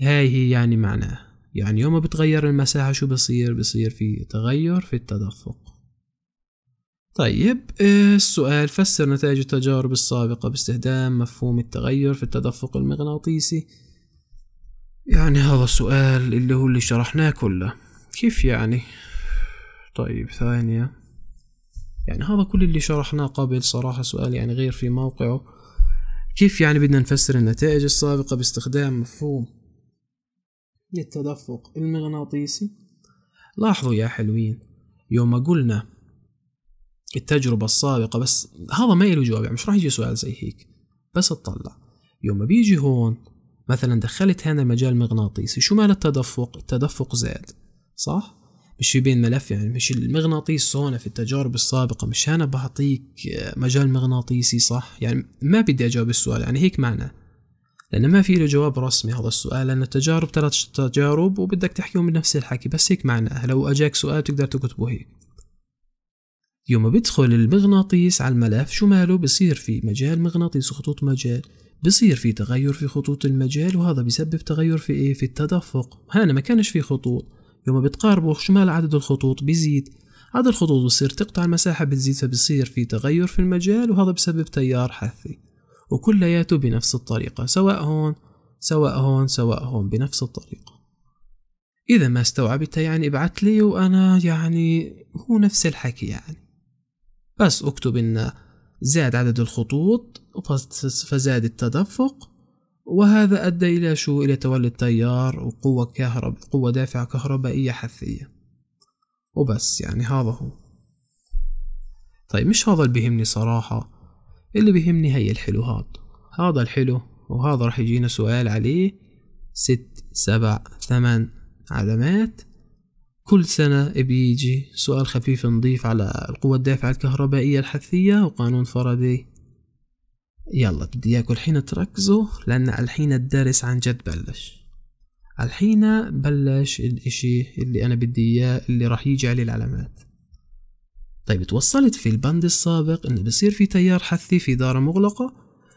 هاي هي يعني معناه يعني يوم بتغير المساحة شو بصير بصير في تغير في التدفق طيب آه، السؤال فسر نتائج التجارب السابقة باستخدام مفهوم التغير في التدفق المغناطيسي يعني هذا السؤال اللي هو اللي شرحناه كله كيف يعني طيب ثانية يعني هذا كل اللي شرحناه قبل صراحة سؤال يعني غير في موقعه كيف يعني بدنا نفسر النتائج السابقة باستخدام مفهوم للتدفق المغناطيسي لاحظوا يا حلوين يوم قلنا التجربة السابقة بس هذا ما له جواب يعني مش راح يجي سؤال زي هيك بس اطلع يوم بيجي هون مثلا دخلت هنا المجال المغناطيسي شو مال التدفق التدفق زاد صح مش في بين ملف يعني مش المغناطيس هون في التجارب السابقة مش أنا بعطيك مجال مغناطيسي صح يعني ما بدي أجاوب السؤال يعني هيك معناه لأن ما في له جواب رسمي هذا السؤال لأن التجارب ثلاث تجارب وبدك تحكيهم بنفس الحكي بس هيك معناها لو أجاك سؤال تقدر تكتبه هيك يوم بدخل المغناطيس على الملف شو ماله بصير في مجال مغناطيس خطوط مجال بصير في تغير في خطوط المجال وهذا بيسبب تغير في ايه في التدفق هنا ما كانش في خطوط يوم بتقاربوا شمال عدد الخطوط بيزيد عدد الخطوط بصير تقطع المساحة بتزيد فبصير في تغير في المجال وهذا بسبب تيار حثي وكلياته بنفس الطريقة سواء هون سواء هون سواء هون بنفس الطريقة إذا ما استوعبتها يعني ابعت لي وأنا يعني هو نفس الحكي يعني بس أكتب إن زاد عدد الخطوط فزاد التدفق وهذا أدى إلى شو إلى تولي التيار وقوة كهرب قوة دافعة كهربائية حثية وبس يعني هذا هو طيب مش هذا اللي بيهمني صراحة اللي بيهمني هي هاد هذا الحلو وهذا راح يجينا سؤال عليه ست سبع ثمان علامات كل سنة بيجي سؤال خفيف نضيف على القوة الدافعة الكهربائية الحثية وقانون فاراداي يلا بدي اياكم الحين تركزوا لان الحين الدرس عن جد بلش الحين بلش الاشي اللي انا بدي اياه اللي راح يجي عليه العلامات طيب توصلت في البند السابق انه بصير في تيار حثي في دارة مغلقة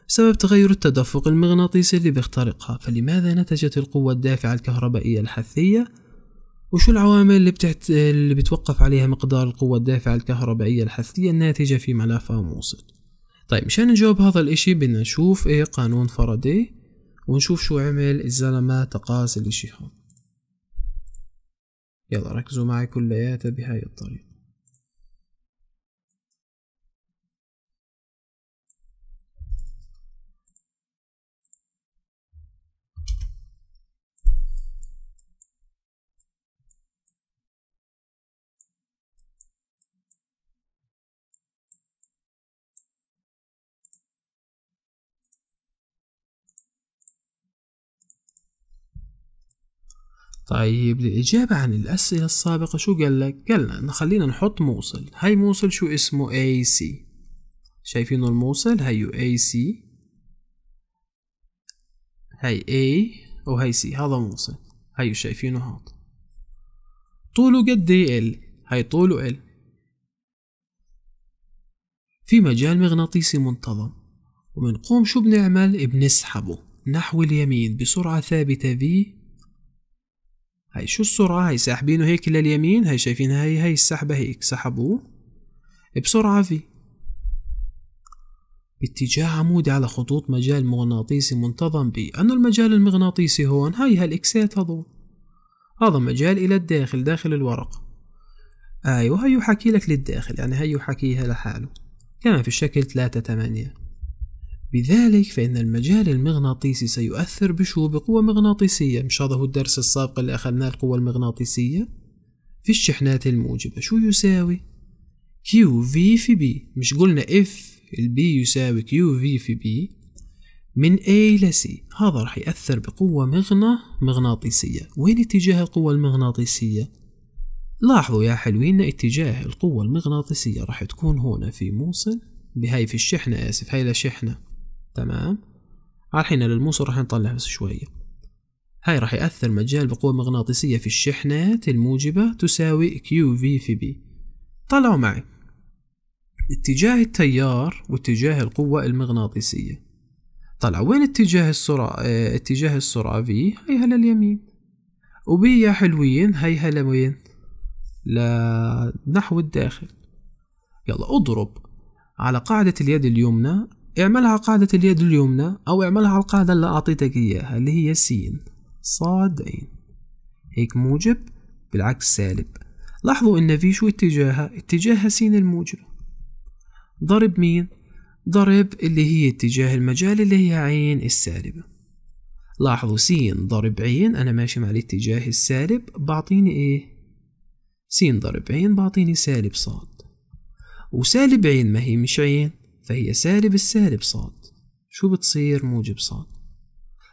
بسبب تغير التدفق المغناطيسي اللي بيخترقها فلماذا نتجت القوة الدافعة الكهربائية الحثية وشو العوامل اللي, بتحت... اللي بتوقف عليها مقدار القوة الدافعة الكهربائية الحثية الناتجة في ملفها موصل طيب مشان نجاوب هذا الاشي بدنا نشوف ايه قانون فاراداي ونشوف شو عمل الزلمة تقاس الاشي هون يلا ركزوا معي كلياتها بهاي الطريقة طيب للإجابة عن الأسئلة السابقة شو قال لك؟ قال لنا خلينا نحط موصل هاي موصل شو اسمه AC شايفينه الموصل هاي AC هاي A وهي C هذا موصل هاي شايفينه هاد طوله قد ايه L هاي طوله L في مجال مغناطيسي منتظم وبنقوم شو بنعمل بنسحبه نحو اليمين بسرعة ثابتة V هاي شو السرعة هاي ساحبينه هيك لليمين هاي شايفينها هاي هاي السحبة هيك سحبوه بسرعة في باتجاه عمودي على خطوط مجال مغناطيسي منتظم بي أنه المجال المغناطيسي هون هاي هالإكسات هذول هذا مجال إلى الداخل داخل الورق أيوة هاي حكي لك للداخل يعني هاي حكيها لحاله كما في الشكل ثلاثة ثمانية بذلك فإن المجال المغناطيسي سيؤثر بشو بقوة مغناطيسية مش هذا هو الدرس السابق اللي أخذناه القوة المغناطيسية في الشحنات الموجبة شو يساوي كيو في في بي مش قلنا إف البي يساوي كيو في في بي من A إلى C هذا راح يأثر بقوة مغنى مغناطيسية وين اتجاه القوة المغناطيسية لاحظوا يا حلوين اتجاه القوة المغناطيسية راح تكون هنا في موصل بهاي في الشحنة آسف هاي لشحنة تمام الحين للموصل راح نطلع بس شوية هاي راح يأثر مجال بقوة مغناطيسية في الشحنات الموجبة تساوي كيو في في بي طلعوا معي اتجاه التيار واتجاه القوة المغناطيسية طلع وين اتجاه السرعة اه اتجاه السرعة في هاي هلا اليمين وبي يا حلوين هاي هلا وين لنحو الداخل يلا اضرب على قاعدة اليد اليمنى اعملها قاعدة اليد اليمنى أو اعملها القاعدة اللي أعطيتك إياها اللي هي سين صاد عين هيك موجب بالعكس سالب لاحظوا إن في شو اتجاهها اتجاهها سين الموجب ضرب مين ضرب اللي هي اتجاه المجال اللي هي عين السالبة لاحظوا سين ضرب عين أنا ماشي مع الاتجاه السالب بعطيني إيه سين ضرب عين بعطيني سالب صاد وسالب عين ما هي مش عين فهي سالب السالب صاد شو بتصير موجب صاد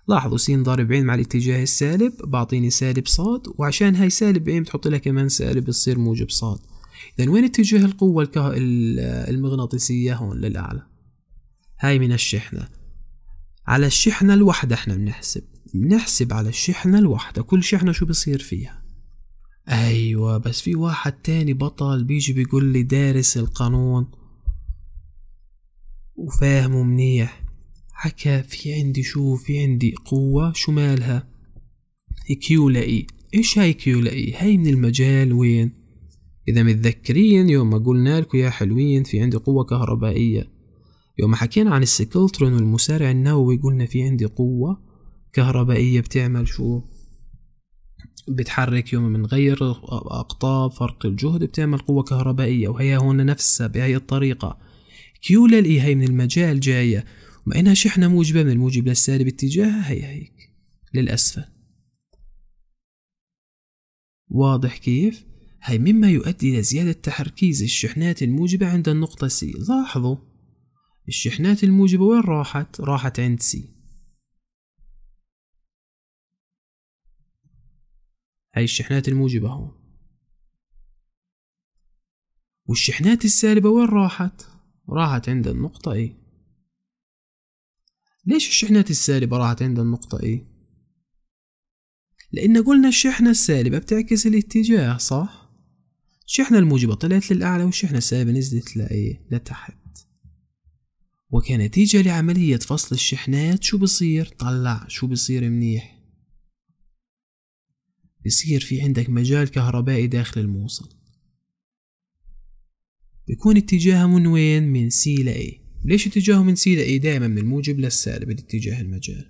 لاحظوا س ضارب عين مع الاتجاه السالب بعطيني سالب صاد وعشان هاي سالب عين بتحط لها كمان سالب بتصير موجب صاد اذا وين اتجاه القوة الكه... المغناطيسية هون للأعلى هاي من الشحنة على الشحنة الواحدة احنا بنحسب بنحسب على الشحنة الواحدة كل شحنة شو بصير فيها أيوة بس في واحد تاني بطل بيجي بيقول لي دارس القانون وفاهمه منيح حكى في عندي شو في عندي قوة شو مالها كيو لقي ايش هاي كيو لقي هاي من المجال وين اذا متذكرين يوم ما قلنا لكم يا حلوين في عندي قوة كهربائية يوم حكينا عن السيكلترون والمسارع النووي قلنا في عندي قوة كهربائية بتعمل شو بتحرك يوم بنغير أقطاب فرق الجهد بتعمل قوة كهربائية وهي هون نفسها بهاي الطريقة كيولا لي هي من المجال جاية ومع إنها شحنة موجبة من الموجب للسالب اتجاهها هي هيك للأسفل واضح كيف؟ هاي مما يؤدي إلى زيادة تحركيز الشحنات الموجبة عند النقطة سي لاحظوا الشحنات الموجبة وين راحت؟ راحت عند سي هاي الشحنات الموجبة هون والشحنات السالبة وين راحت؟ راحت عند النقطة A إيه؟ ليش الشحنات السالبة راحت عند النقطة A؟ إيه؟ لأن قلنا الشحنة السالبة بتعكس الاتجاه صح؟ الشحنة الموجبة طلعت للأعلى والشحنة السالبة نزلت لأيه؟ لتحت وكنتيجة لعملية فصل الشحنات شو بصير؟ طلع شو بصير منيح؟ بصير في عندك مجال كهربائي داخل الموصل بيكون اتجاهها من وين؟ من سي ل اي ليش اتجاهه من سي ل اي دائما من الموجب للسالب الاتجاه المجال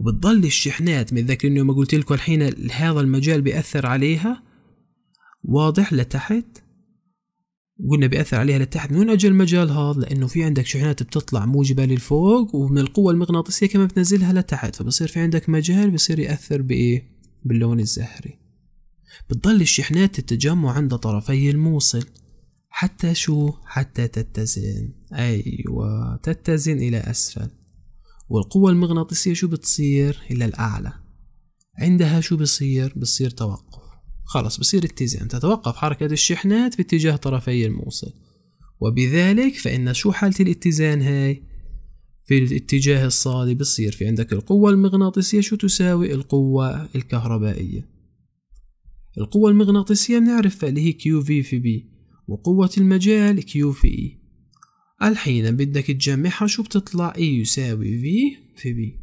وبتضل الشحنات متذكر انه ما قلت لكم الحين هذا المجال بيأثر عليها واضح لتحت قلنا بيأثر عليها لتحت من وين أجى المجال هذا لأنه في عندك شحنات بتطلع موجبة للفوق ومن القوة المغناطيسية كمان بتنزلها لتحت فبصير في عندك مجال بصير يأثر بإيه باللون الزهري بتضل الشحنات تتجمع عند طرفي الموصل حتى شو حتى تتزن أيوة تتزن إلى أسفل والقوة المغناطيسية شو بتصير إلى الأعلى عندها شو بصير بصير توقف خلص بصير اتزان تتوقف حركة الشحنات باتجاه طرفي الموصل وبذلك فإن شو حالة الاتزان هاي في الاتجاه الصادي بصير في عندك القوة المغناطيسية شو تساوي القوة الكهربائية القوة المغناطيسية بنعرفها اللي هي كيو في في بي وقوة المجال كيو في اي الحين بدك تجمعها شو بتطلع اي يساوي في في بي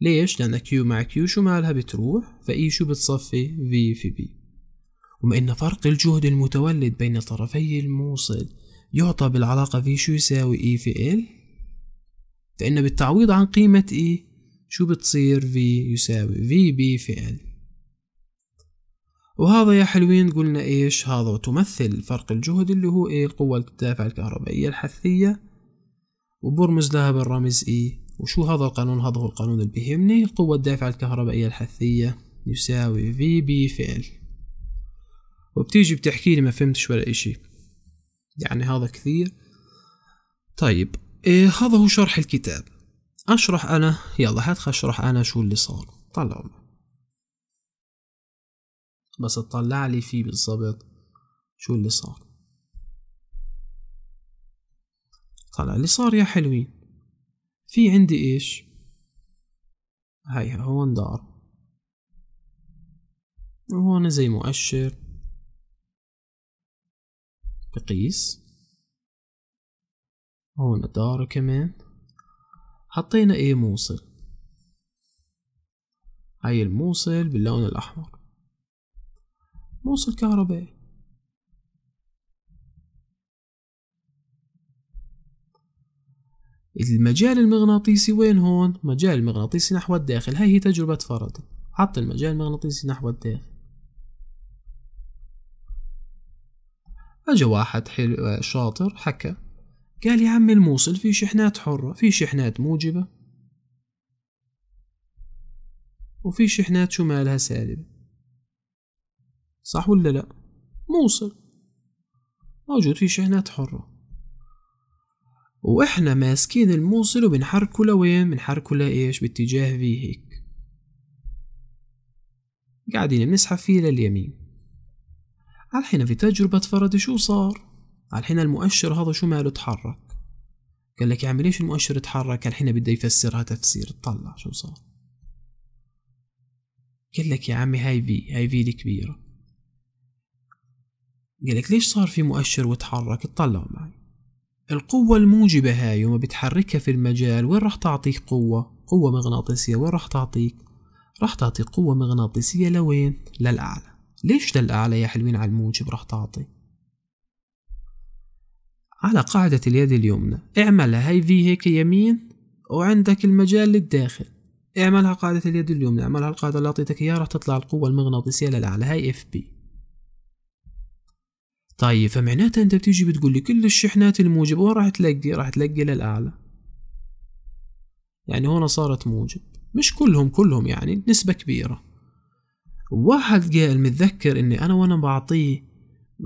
ليش؟ لأن كيو مع كيو شو مالها بتروح فإي شو بتصفي في في بي وما إن فرق الجهد المتولد بين طرفي الموصل يعطى بالعلاقة في شو يساوي إي e في إل فإن بالتعويض عن قيمة إي e شو بتصير في يساوي في بي في إل وهذا يا حلوين قلنا ايش هذا وتمثل فرق الجهد اللي هو ايه القوة الدافعة الكهربائية الحثية وبرمز لها بالرمز اي وشو هذا القانون هذا هو القانون اللي بيهمني القوة الدافعة الكهربائية الحثية يساوي في بي فعل وبتيجي بتحكي لي ما فهمتش ولا اشي يعني هذا كثير طيب إيه هذا هو شرح الكتاب اشرح انا يلا هات اشرح انا شو اللي صار طلعوا بس اطلع لي فيه بالضبط شو اللي صار طلع اللي صار يا حلوين في عندي ايش هيها هون دار وهون زي مؤشر بقيس هون دار كمان حطينا ايه موصل هاي الموصل باللون الاحمر موصل كهربائي المجال المغناطيسي وين هون؟ مجال المغناطيسي نحو الداخل هاي هي تجربة فرد حط المجال المغناطيسي نحو الداخل أجا واحد حلو شاطر حكى قال يا عم الموصل في شحنات حرة في شحنات موجبة وفي شحنات شو مالها سالبة صح ولا لا موصل موجود فيه شحنات حرة واحنا ماسكين الموصل وبنحركه لوين بنحركه لايش باتجاه في هيك قاعدين بنسحب فيه لليمين الحين في تجربة فرد شو صار الحين المؤشر هذا شو ماله تحرك قال لك يا عمي ليش المؤشر تحرك الحين بده يفسرها تفسير طلع شو صار قال لك يا عمي هاي في هاي في الكبيرة قالك ليش صار في مؤشر وتحرك اطلعوا معي القوة الموجبة هاي وما بتحركها في المجال وين راح تعطيك قوة قوة مغناطيسية وين راح تعطيك راح تعطي قوة مغناطيسية لوين للأعلى ليش للأعلى يا حلوين على الموجب راح تعطي على قاعدة اليد اليمنى اعملها هاي في هيك يمين وعندك المجال للداخل اعملها قاعدة اليد اليمنى اعملها القاعدة اللي أعطيتك إياها راح تطلع القوة المغناطيسية للأعلى هاي اف بي طيب فمعناته انت بتيجي بتقول لي كل الشحنات الموجب وين راح تلقي راح تلقي للاعلى يعني هنا صارت موجب مش كلهم كلهم يعني نسبة كبيرة واحد قال متذكر اني انا وانا بعطيه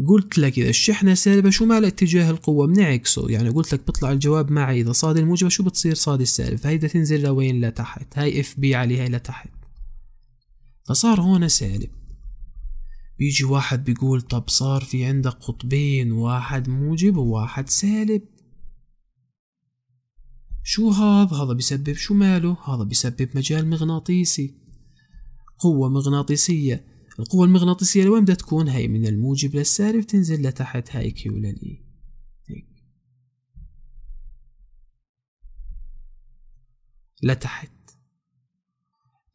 قلت لك اذا الشحنه سالبه شو مال اتجاه القوه بنعكسه يعني قلت لك بيطلع الجواب معي اذا صاد الموجبه شو بتصير صاد السالب فهيدا تنزل لوين لتحت هاي اف بي عليها لتحت فصار هون سالب بيجي واحد بيقول طب صار في عندك قطبين واحد موجب وواحد سالب شو هذا هذا بيسبب شو ماله هذا بيسبب مجال مغناطيسي قوة مغناطيسية القوة المغناطيسية لوين بدها تكون هاي من الموجب للسالب تنزل لتحت هاي كيو للإي e. لتحت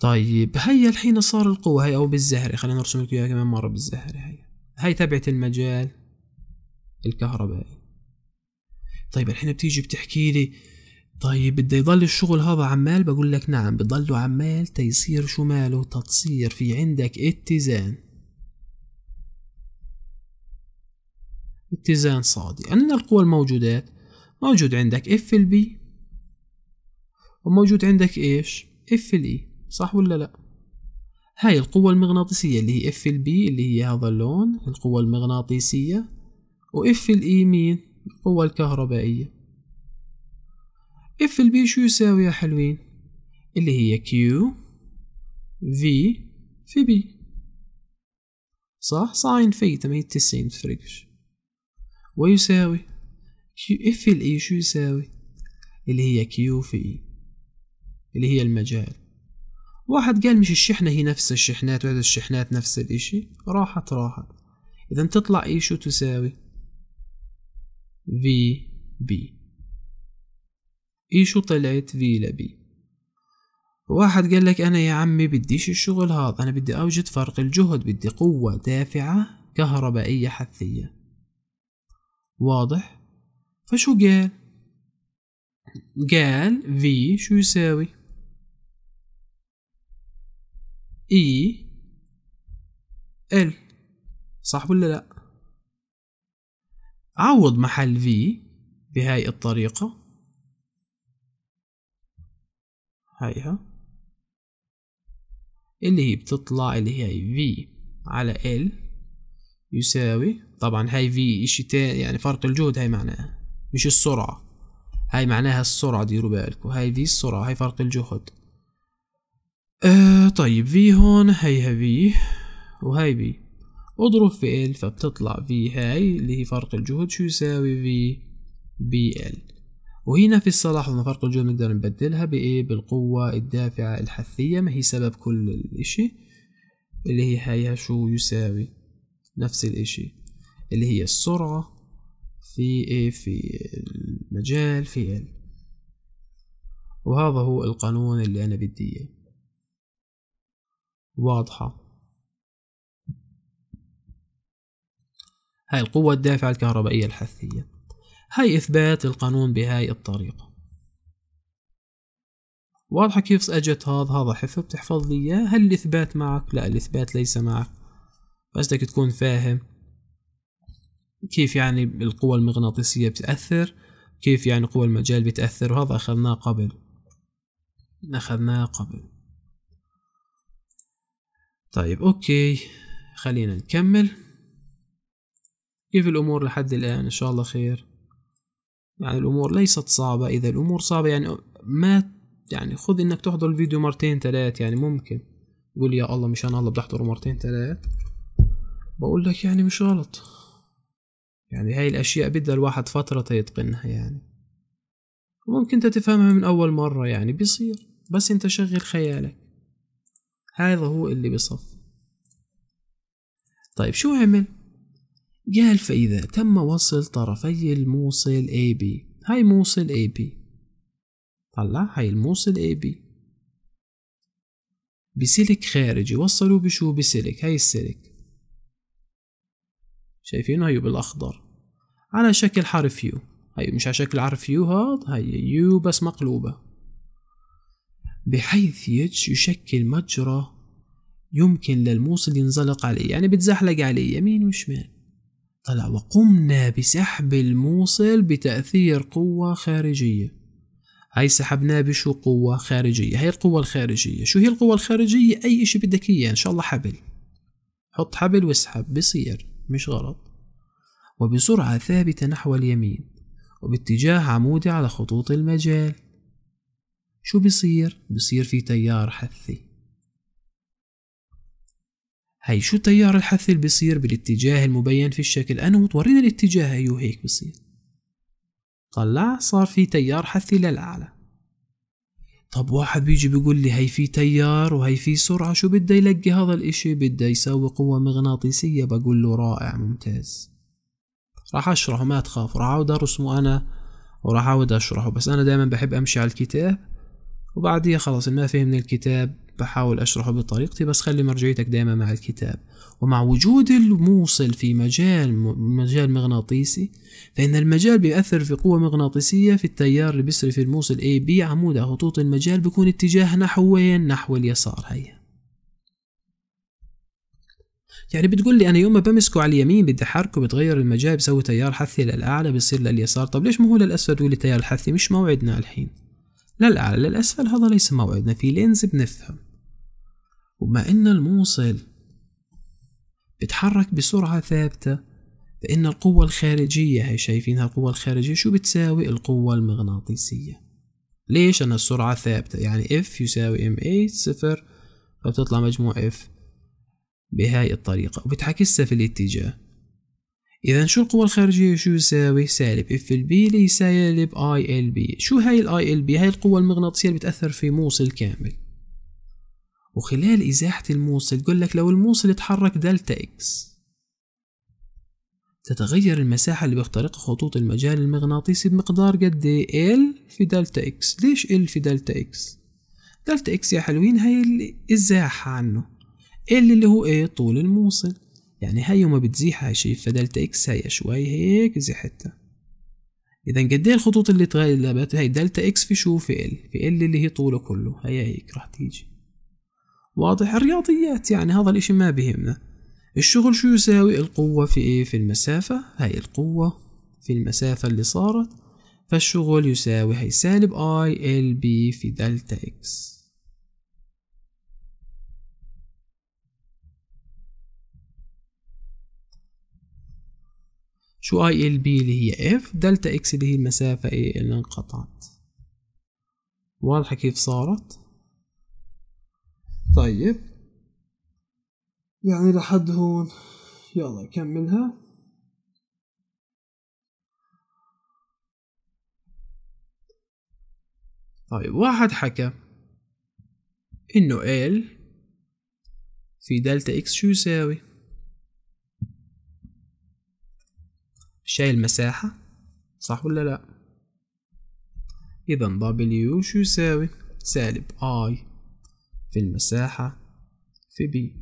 طيب هيا الحين صار القوة هي أو بالزهري خلينا نرسم لك إياها كمان مرة بالزهري هاي هاي تبعت المجال الكهربائي طيب الحين بتيجي بتحكي لي طيب بده يضل الشغل هذا عمال بقول لك نعم بضله عمال تيصير شو ماله تتصير في عندك اتزان اتزان صادي أن القوى الموجودات موجود عندك اف البي وموجود عندك ايش اف الاي e. صح ولا لأ؟ هاي القوة المغناطيسية اللي هي اف البي اللي هي هذا اللون القوة المغناطيسية واف الاي e مين القوة الكهربائية اف البي شو يساوي يا حلوين اللي هي كيو في في بي صح ساين في تسعين متفرقش ويساوي كيو اف الاي شو يساوي اللي هي كيو في اي e، اللي هي المجال واحد قال مش الشحنة هي نفس الشحنات وهذا الشحنات نفس الاشي راحت راحت اذا تطلع اي شو تساوي في بي اي شو طلعت في لبي واحد قال لك انا يا عمي بديش الشغل هذا انا بدي اوجد فرق الجهد بدي قوة دافعة كهربائية حثية واضح فشو قال قال في شو يساوي اي ال صح ولا لا عوض محل في بهاي الطريقة هايها اللي هي بتطلع اللي هي في على ال يساوي طبعا هاي في اشي تاني يعني فرق الجهد هاي معناها مش السرعة هاي معناها السرعة ديروا بالكم هاي في السرعة هاي فرق الجهد آه طيب في هون هيها في وهاي في اضرب في ال فبتطلع في هاي اللي هي فرق الجهد شو يساوي في بي ال وهي نفس الصلاح لاحظنا فرق الجهد نقدر نبدلها بإيه بالقوة الدافعة الحثية ما هي سبب كل الإشي اللي هي هيها شو يساوي نفس الإشي اللي هي السرعة في إيه في المجال في ال وهذا هو القانون اللي أنا بدي إياه واضحة هاي القوة الدافعة الكهربائية الحثية هاي إثبات القانون بهاي الطريقة واضحة كيف أجت هذا هذا حفظ بتحفظ لي إياه هل الإثبات معك لا الإثبات ليس معك بس بدك تكون فاهم كيف يعني القوة المغناطيسية بتأثر كيف يعني قوة المجال بتأثر وهذا أخذناه قبل أخذناه قبل طيب أوكي خلينا نكمل كيف الأمور لحد الآن إن شاء الله خير يعني الأمور ليست صعبة إذا الأمور صعبة يعني ما يعني خذ إنك تحضر الفيديو مرتين ثلاث يعني ممكن قول يا الله مشان الله بدي أحضره مرتين ثلاث بقول لك يعني مش غلط يعني هاي الأشياء بدها الواحد فترة يتقنها يعني ممكن انت تفهمها من أول مرة يعني بيصير بس أنت شغل خيالك هذا هو اللي بصف طيب شو عمل قال فإذا تم وصل طرفي الموصل AB هاي موصل AB طلع هاي الموصل AB بسلك خارجي وصلوا بشو بسلك هاي السلك شايفينه هاي بالأخضر على شكل حرف يو هاي مش على شكل حرف يو هاد هاي يو بس مقلوبة بحيث يتش يشكل مجرى يمكن للموصل ينزلق عليه يعني بتزحلق عليه يمين وشمال طلع وقمنا بسحب الموصل بتأثير قوة خارجية هاي سحبناه بشو قوة خارجية هاي القوة الخارجية شو هي القوة الخارجية أي إشي بدك إياه إن شاء الله حبل حط حبل واسحب بصير مش غلط وبسرعة ثابتة نحو اليمين وباتجاه عمودي على خطوط المجال شو بيصير؟ بيصير في تيار حثي هي شو التيار الحثي اللي بيصير بالاتجاه المبين في الشكل انا وتورينا الاتجاه ايوه هيك بصير طلع صار في تيار حثي للأعلى طب واحد بيجي بيقول لي هي في تيار وهي في سرعة شو بده يلقي هذا الاشي بده يسوي قوة مغناطيسية بقول له رائع ممتاز راح اشرحه ما تخاف راح اعود ارسمه انا وراح اعود اشرحه بس انا دائما بحب امشي على الكتاب وبعديها خلاص ما من الكتاب بحاول أشرحه بطريقتي بس خلي مرجعيتك دائما مع الكتاب ومع وجود الموصل في مجال مجال مغناطيسي فإن المجال بيأثر في قوة مغناطيسية في التيار اللي بيسري في الموصل B عمود على خطوط المجال بيكون اتجاه نحو وين نحو اليسار هيا يعني بتقول لي انا يوم ما بمسكه على اليمين بدي احركه بتغير المجال بسوي تيار حثي للاعلى بيصير لليسار طب ليش ما هو للاسفل تقول لي تيار الحثي مش موعدنا الحين للأعلى للأسفل هذا ليس موعدنا في لينز بنفهم وبما أن الموصل بتحرك بسرعة ثابتة فإن القوة الخارجية هاي شايفينها القوة الخارجية شو بتساوي القوة المغناطيسية ليش أنا السرعة ثابتة يعني F يساوي MA صفر فبتطلع مجموع F بهاي الطريقة وبتعكسها في الاتجاه اذا شو القوة الخارجية شو يساوي سالب اف ال بي اللي سالب اي ال بي شو هاي الاي ال بي هاي القوة المغناطيسية اللي بتأثر في موصل كامل وخلال ازاحة الموصل تقول لك لو الموصل اتحرك دلتا اكس تتغير المساحة اللي بيخترقها خطوط المجال المغناطيسي بمقدار قد ال إيه؟ في دلتا اكس ليش ال في دلتا اكس دلتا اكس يا حلوين هاي الازاحة عنه ال اللي هو ايه طول الموصل يعني هاي يوم بتزيح هاي شي فدلت اكس هاي شوي هيك زحتها اذا قد ايه الخطوط اللي تغلبت هاي دلتا اكس في شو في ال في ال اللي هي طوله كله هي هيك راح تيجي واضح الرياضيات يعني هذا الاشي ما بهمنا الشغل شو يساوي القوة في ايه في المسافة هاي القوة في المسافة اللي صارت فالشغل يساوي هي سالب اي ال بي في دلتا اكس شو اي ال بي اللي هي اف دلتا اكس اللي هي المسافة اي اللي انقطعت واضحة كيف صارت طيب يعني لحد هون يلا كملها طيب واحد حكى انه ال في دلتا اكس شو يساوي شايل مساحة صح ولا لا إذا W شو يساوي سالب I في المساحة في B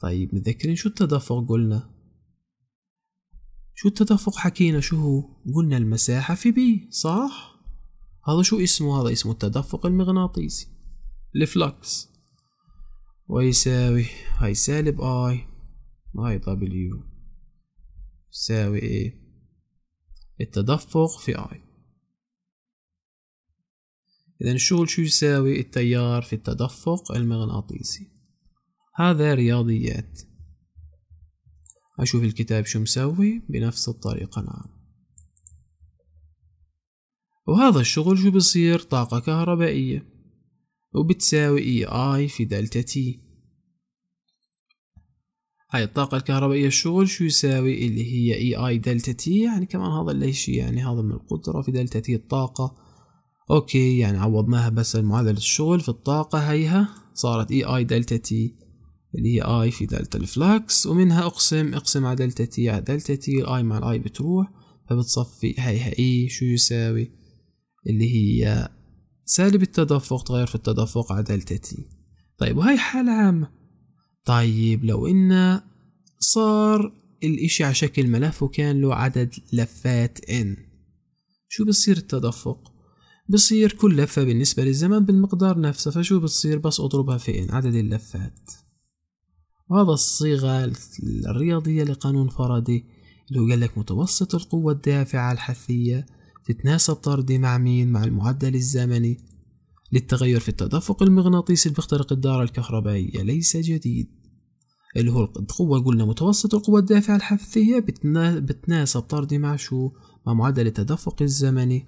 طيب متذكرين شو التدفق قلنا شو التدفق حكينا شو هو قلنا المساحة في بي صح هذا شو اسمه هذا اسمه التدفق المغناطيسي الفلكس ويساوي هاي سالب اي y w يساوي ايه التدفق في i إذا شو شو يساوي التيار في التدفق المغناطيسي هذا رياضيات أشوف الكتاب شو مسوي بنفس الطريقة نعم وهذا الشغل شو بصير طاقة كهربائية وبتساوي اي e اي في دلتا تي هاي الطاقة الكهربائية الشغل شو يساوي اللي هي اي اي دلتا تي يعني كمان هذا اللي يعني هذا من القدرة في دلتا تي الطاقة اوكي يعني عوضناها بس المعادلة الشغل في الطاقة هيها صارت اي اي دلتا تي اللي هي اي في دلتا الفلكس ومنها اقسم اقسم على دلتا تي على دلتا تي الاي مع الاي بتروح فبتصفي هيها اي e، شو يساوي اللي هي سالب التدفق تغير في التدفق على دلتا تي طيب وهي حالة عامة طيب لو ان صار الاشي على شكل ملف وكان له عدد لفات n شو بصير التدفق بصير كل لفة بالنسبة للزمن بالمقدار نفسه فشو بتصير بس اضربها في n عدد اللفات وهذا الصيغة الرياضية لقانون فارادي اللي هو قالك متوسط القوة الدافعة الحثية تتناسب طردي مع مين مع المعدل الزمني للتغير في التدفق المغناطيسي اللي بيخترق الدارة الكهربائية ليس جديد اللي هو القوة قلنا متوسط القوة الدافعة الحثية بتناسب طردي مع شو مع معدل التدفق الزمني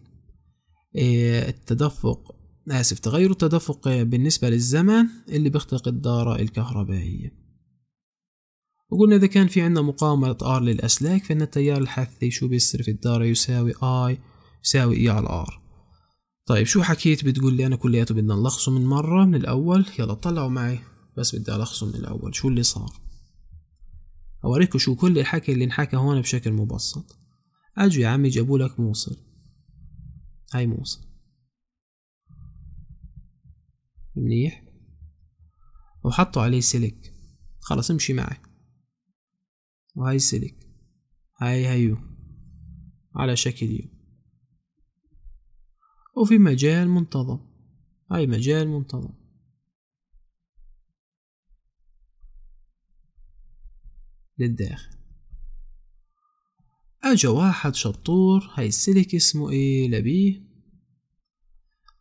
آه، التدفق آسف تغير التدفق بالنسبة للزمن اللي بيخترق الدارة الكهربائية وقلنا إذا كان في عندنا مقاومة R للأسلاك فإن التيار الحثي شو بيصير في الدارة يساوي I يساوي E على R طيب شو حكيت بتقول لي انا كلياته بدنا نلخصه من مره من الاول يلا طلعوا معي بس بدي الخصه من الاول شو اللي صار اوريكم شو كل الحكي اللي انحكى هون بشكل مبسط اجوا يا عمي جابوا لك موصل هاي موصل منيح وحطوا عليه سلك خلص امشي معي وهاي سلك هاي هيو على شكل يو وفي مجال منتظم هاي مجال منتظم للداخل اجا واحد شطور هاي السلك اسمه ايه لبيه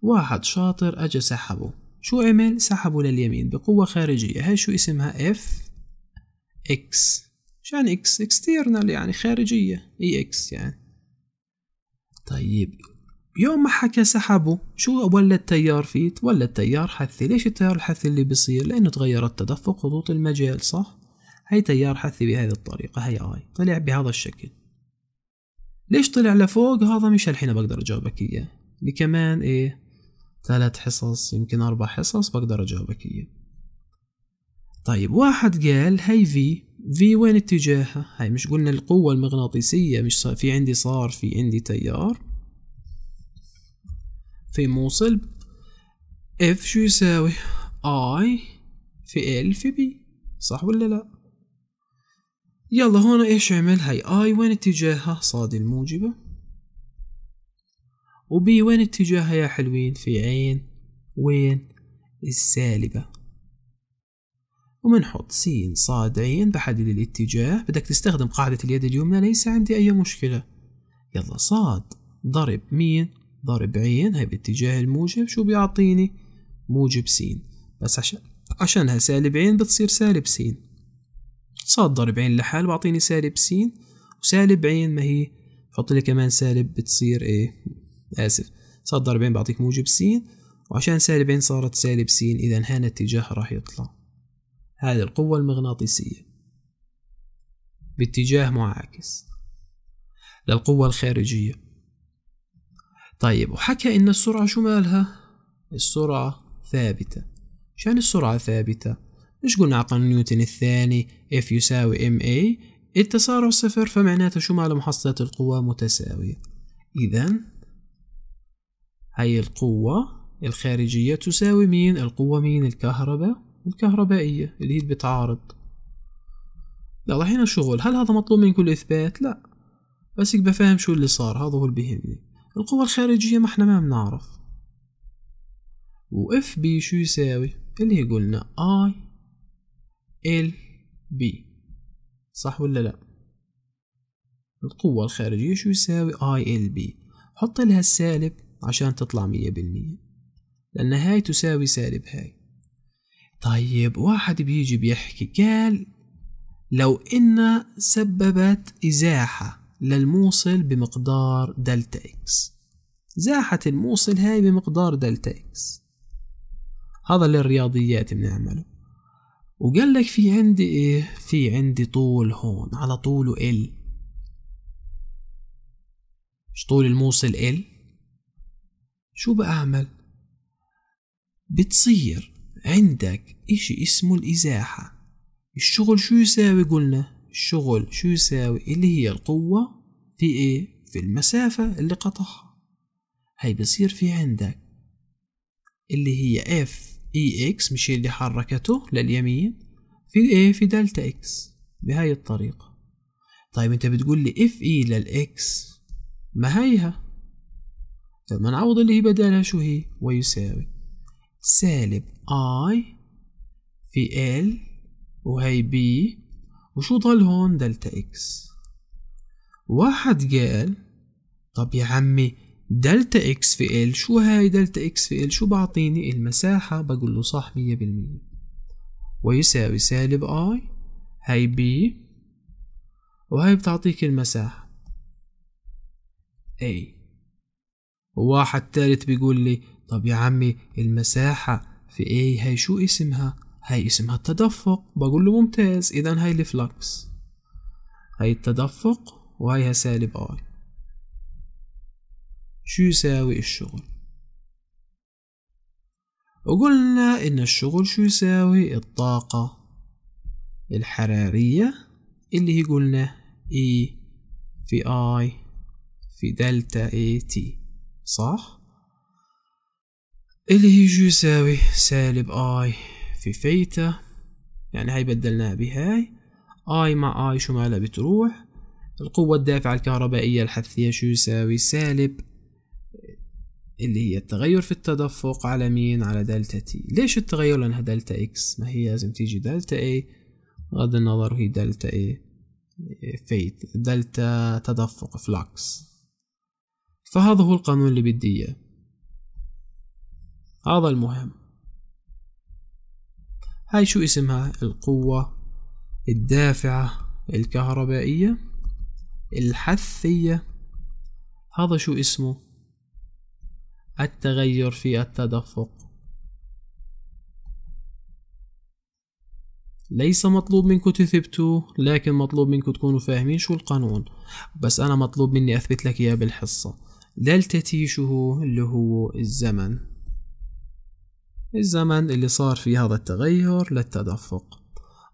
واحد شاطر اجا سحبه شو عمل سحبه لليمين بقوة خارجية هاي شو اسمها اف اكس شان اكس اكسترنال يعني خارجية اي اكس يعني طيب يوم ما حكى سحبه شو ولا التيار فيه ولا التيار حثي ليش التيار الحثي اللي بيصير لأنه تغير التدفق خطوط المجال صح هي تيار حثي بهذه الطريقة هي هاي طلع بهذا الشكل ليش طلع لفوق هذا مش الحين بقدر أجاوبك إياه لكمان إيه ثلاث حصص يمكن أربع حصص بقدر أجاوبك إياه طيب واحد قال هي في في وين اتجاهها هاي مش قلنا القوة المغناطيسية مش في عندي صار في عندي تيار في موصل F شو يساوي I في L في B صح ولا لا يلا هنا ايش عمل هاي I وين اتجاهها صاد الموجبة وبي وين اتجاهها يا حلوين في عين وين السالبة ومنحط س صاد عين بحدد الاتجاه بدك تستخدم قاعدة اليد اليمنى ليس عندي أي مشكلة يلا صاد ضرب مين ضرب عين هاي باتجاه الموجب شو بيعطيني موجب س بس عشان عشانها سالب عين بتصير سالب س صاد ضرب عين لحال بعطيني سالب س وسالب عين ما هي حط لي كمان سالب بتصير ايه اسف صاد ضرب عين بعطيك موجب س وعشان سالب عين صارت سالب س اذا هنا اتجاه راح يطلع هذه القوة المغناطيسية باتجاه معاكس للقوة الخارجية طيب وحكى إن السرعة شو مالها؟ السرعة ثابتة شو يعني السرعة ثابتة؟ مش قلنا عقل قانون نيوتن الثاني F يساوي MA التسارع صفر فمعناته شو ماله محصلات القوة متساوية إذا هاي القوة الخارجية تساوي مين؟ القوة مين؟ الكهرباء الكهربائية اللي هي بتعارض يلا حين شغل هل هذا مطلوب من كل إثبات؟ لا بس يبقى فاهم شو اللي صار هذا هو اللي بيهمني القوى الخارجية ما احنا ما بنعرف و اف بي شو يساوي اللي هي قلنا اي ال بي صح ولا لا القوة الخارجية شو يساوي اي ال بي حط لها السالب عشان تطلع مية بالمية لأن هاي تساوي سالب هاي طيب واحد بيجي بيحكي قال لو إن سببت إزاحة للموصل بمقدار دلتا إكس زاحة الموصل هاي بمقدار دلتا إكس هذا للرياضيات بنعمله وقال لك في عندي إيه في عندي طول هون على طوله ال مش طول الموصل ال شو بعمل بتصير عندك إشي اسمه الإزاحة الشغل شو يساوي قلنا الشغل شو يساوي اللي هي القوة في ايه في المسافة اللي قطعها هاي بصير في عندك اللي هي اف اي اكس مش اللي حركته لليمين في ايه في دلتا اكس بهاي الطريقة طيب انت بتقول لي اف اي e للاكس ما هيها طب ما نعوض اللي هي بدالها شو هي ويساوي سالب اي في ال وهي بي وشو ضل هون دلتا اكس واحد قال طب يا عمي دلتا اكس في ال شو هاي دلتا اكس في ال شو بعطيني المساحة بقول له صح مية بالمية ويساوي سالب اي هاي بي وهاي بتعطيك المساحة اي وواحد تالت بيقول لي طب يا عمي المساحة في اي هاي شو اسمها هاي اسمها التدفق بقول له ممتاز إذا هاي الفلكس هاي التدفق وهيها سالب آي شو يساوي الشغل وقلنا إن الشغل شو يساوي الطاقة الحرارية اللي هي قلنا اي e في اي في دلتا اي تي صح؟ اللي هي شو يساوي سالب اي في ثيتا يعني هاي بدلناها بهاي اي مع اي شو مالها بتروح القوة الدافعة الكهربائية الحثية شو يساوي سالب اللي هي التغير في التدفق على مين على دلتا تي ليش التغير لأنها دلتا اكس ما هي لازم تيجي دلتا اي بغض النظر هي دلتا اي فيت دلتا تدفق فلكس فهذا هو القانون اللي بدي اياه هذا المهم هاي شو اسمها القوة الدافعة الكهربائية الحثية هذا شو اسمه التغير في التدفق ليس مطلوب منكم تثبتوا لكن مطلوب منكم تكونوا فاهمين شو القانون بس انا مطلوب مني اثبت لك اياه بالحصه دلتا تي شو هو اللي هو الزمن الزمن اللي صار فيه هذا التغير للتدفق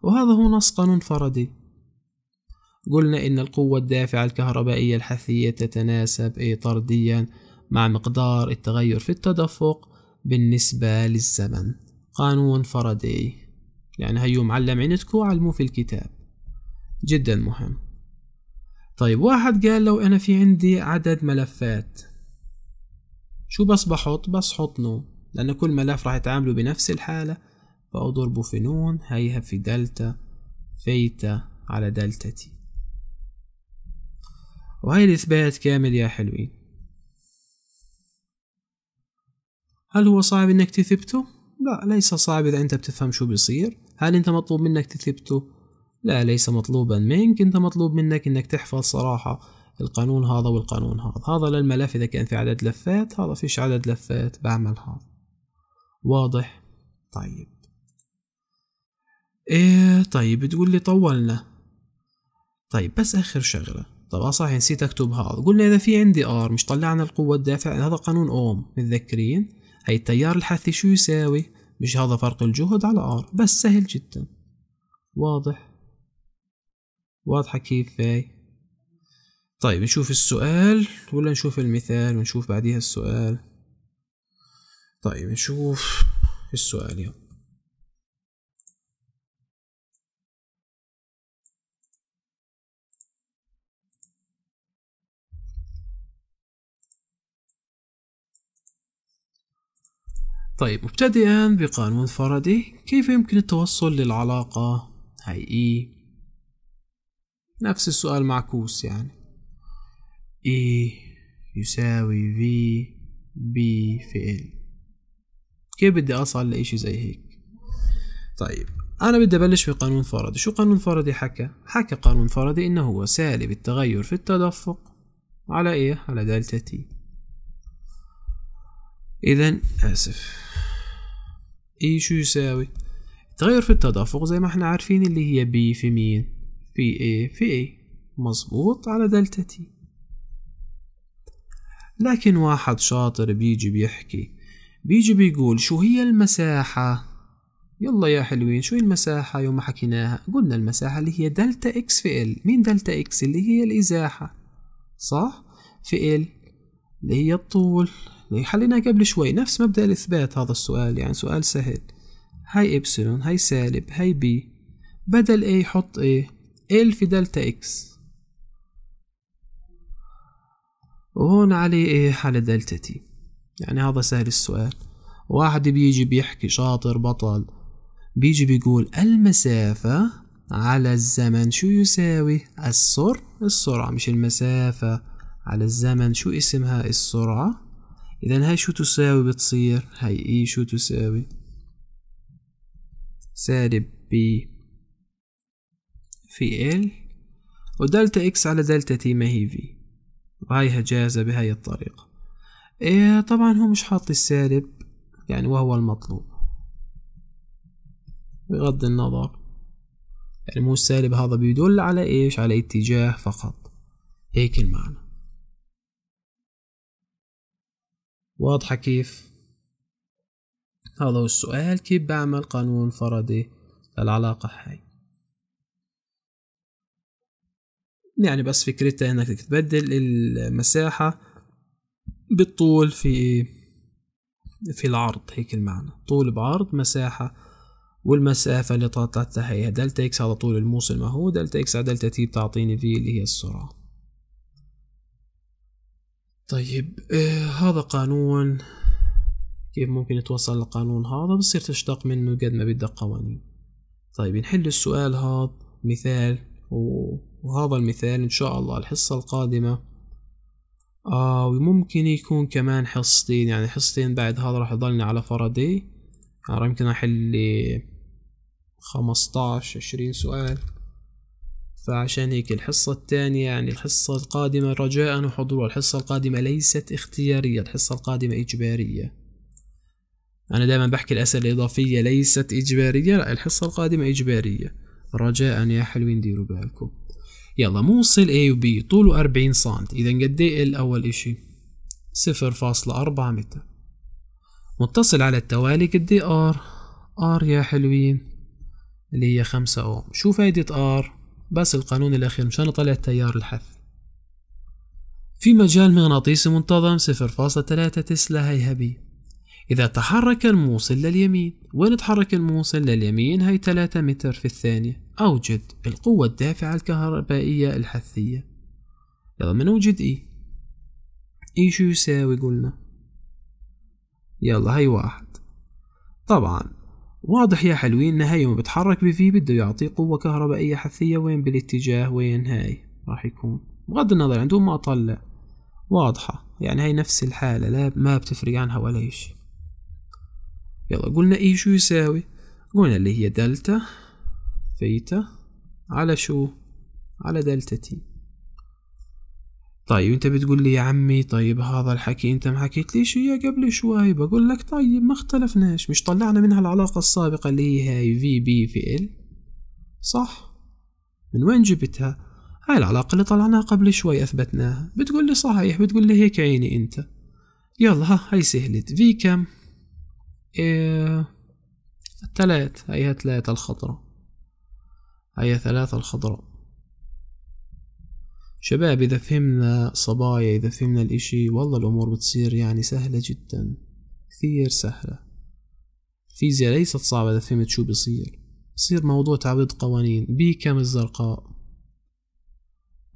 وهذا هو نص قانون فردي قلنا إن القوة الدافعة الكهربائية الحثية تتناسب إيه طرديا مع مقدار التغير في التدفق بالنسبة للزمن قانون فردي يعني هيو معلم عندكو علموه في الكتاب جدا مهم طيب واحد قال لو أنا في عندي عدد ملفات شو بس بحط بس حط نو لأن كل ملف راح يتعاملوا بنفس الحالة فأضربه في نون هيها في دلتا فيتا على دلتا تي وهي الإثبات كامل يا حلوين هل هو صعب إنك تثبته؟ لا ليس صعب إذا أنت بتفهم شو بيصير هل أنت مطلوب منك تثبته؟ لا ليس مطلوبا منك أنت مطلوب منك إنك تحفظ صراحة القانون هذا والقانون هذا هذا للملف إذا كان في عدد لفات هذا فيش عدد لفات بعمل هذا واضح طيب ايه طيب تقول لي طولنا طيب بس اخر شغلة طب آه، صحيح نسيت اكتب هذا قلنا اذا في عندي ار مش طلعنا القوة الدافعة هذا قانون اوم متذكرين هاي التيار الحثي شو يساوي مش هذا فرق الجهد على ار بس سهل جدا واضح واضحة كيف هاي طيب نشوف السؤال ولا نشوف المثال ونشوف بعديها السؤال طيب نشوف السؤال يلا طيب مبتدئا بقانون فردي كيف يمكن التوصل للعلاقة هاي E نفس السؤال معكوس يعني E يساوي في بي في ال كيف بدي أصل لإشي زي هيك طيب أنا بدي أبلش بقانون فارادي شو قانون فارادي حكى؟ حكى قانون فارادي إنه هو سالب التغير في التدفق على إيه؟ على دلتا تي إذا آسف إي شو يساوي؟ التغير في التدفق زي ما احنا عارفين اللي هي بي في مين؟ في اي في اي مظبوط على دلتا تي لكن واحد شاطر بيجي بيحكي بيجي بيقول شو هي المساحة يلا يا حلوين شو المساحة يوم حكيناها قلنا المساحة اللي هي دلتا اكس في ال مين دلتا اكس اللي هي الإزاحة صح في ال اللي هي الطول اللي حليناها قبل شوي نفس مبدأ الإثبات هذا السؤال يعني سؤال سهل هاي إبسلون هاي سالب هاي بي بدل A حط A ال في دلتا إكس وهون عليه A على دلتا تي يعني هذا سهل السؤال واحد بيجي بيحكي شاطر بطل بيجي بيقول المسافة على الزمن شو يساوي السر السرعة مش المسافة على الزمن شو اسمها السرعة إذا هاي شو تساوي بتصير هاي إي e شو تساوي سالب بي في ال ودلتا إكس على دلتا تي ما هي في وهيها جاهزة بهاي الطريقة إيه طبعا هو مش حاط السالب يعني وهو المطلوب بغض النظر يعني مو السالب هذا بيدل على إيش على اتجاه فقط هيك المعنى واضحة كيف هذا هو السؤال كيف بعمل قانون فردي للعلاقة هاي يعني بس فكرتها انك تبدل المساحة بالطول في في العرض هيك المعنى طول بعرض مساحة والمسافة اللي طلعت هي دلتا اكس على طول الموصل ما هو دلتا اكس على دلتا تي بتعطيني في اللي هي السرعة طيب آه هذا قانون كيف ممكن يتوصل لقانون هذا بصير تشتق منه قد ما بدك قوانين طيب نحل السؤال هذا مثال وهذا المثال إن شاء الله الحصة القادمة آه وممكن يكون كمان حصتين يعني حصتين بعد هذا راح يضلني على فرادي يعني يمكن احل لي خمسطعش عشرين سؤال فعشان هيك الحصة الثانية يعني الحصة القادمة رجاء وحضور الحصة القادمة ليست اختيارية الحصة القادمة إجبارية أنا دائما بحكي الأسئلة الإضافية ليست إجبارية لا الحصة القادمة إجبارية رجاء يا حلوين ديروا بالكم يلا موصل A و B طوله 40 سم إذا قد إيه L أول إشي 0.4 متر متصل على التوالي قد إيه R R يا حلوين اللي هي 5 أوم شو فايدة R بس القانون الأخير مشان أطلع التيار الحث في مجال مغناطيسي منتظم 0.3 تسلا هبي إذا تحرك الموصل لليمين وين تحرك الموصل لليمين هي 3 متر في الثانية أوجد القوة الدافعة الكهربائية الحثية يلا ما نوجد إي إي شو يساوي قلنا يلا هاي واحد طبعا واضح يا حلوين إن هاي ما بتحرك بفي بده يعطي قوة كهربائية حثية وين بالاتجاه وين هاي راح يكون بغض النظر عندهم ما أطلع واضحة يعني هاي نفس الحالة لا ما بتفرق عنها ولا إشي يلا قلنا إي شو يساوي قلنا اللي هي دلتا ثيتا على شو على دلتا تي طيب انت بتقول لي يا عمي طيب هذا الحكي انت ما حكيتليش اياه قبل شوي بقول لك طيب ما اختلفناش مش طلعنا منها العلاقة السابقة اللي هي هاي في بي في ال صح من وين جبتها هاي العلاقة اللي طلعناها قبل شوي اثبتناها بتقول لي صحيح بتقول لي هيك عيني انت يلا ها هاي سهلت في كم ايه التلات هاي التلات الخطره آية ثلاثة الخضراء شباب إذا فهمنا صبايا إذا فهمنا الإشي والله الأمور بتصير يعني سهلة جدا كثير سهلة الفيزياء ليست صعبة إذا فهمت شو بصير بصير موضوع تعويض قوانين بي كم الزرقاء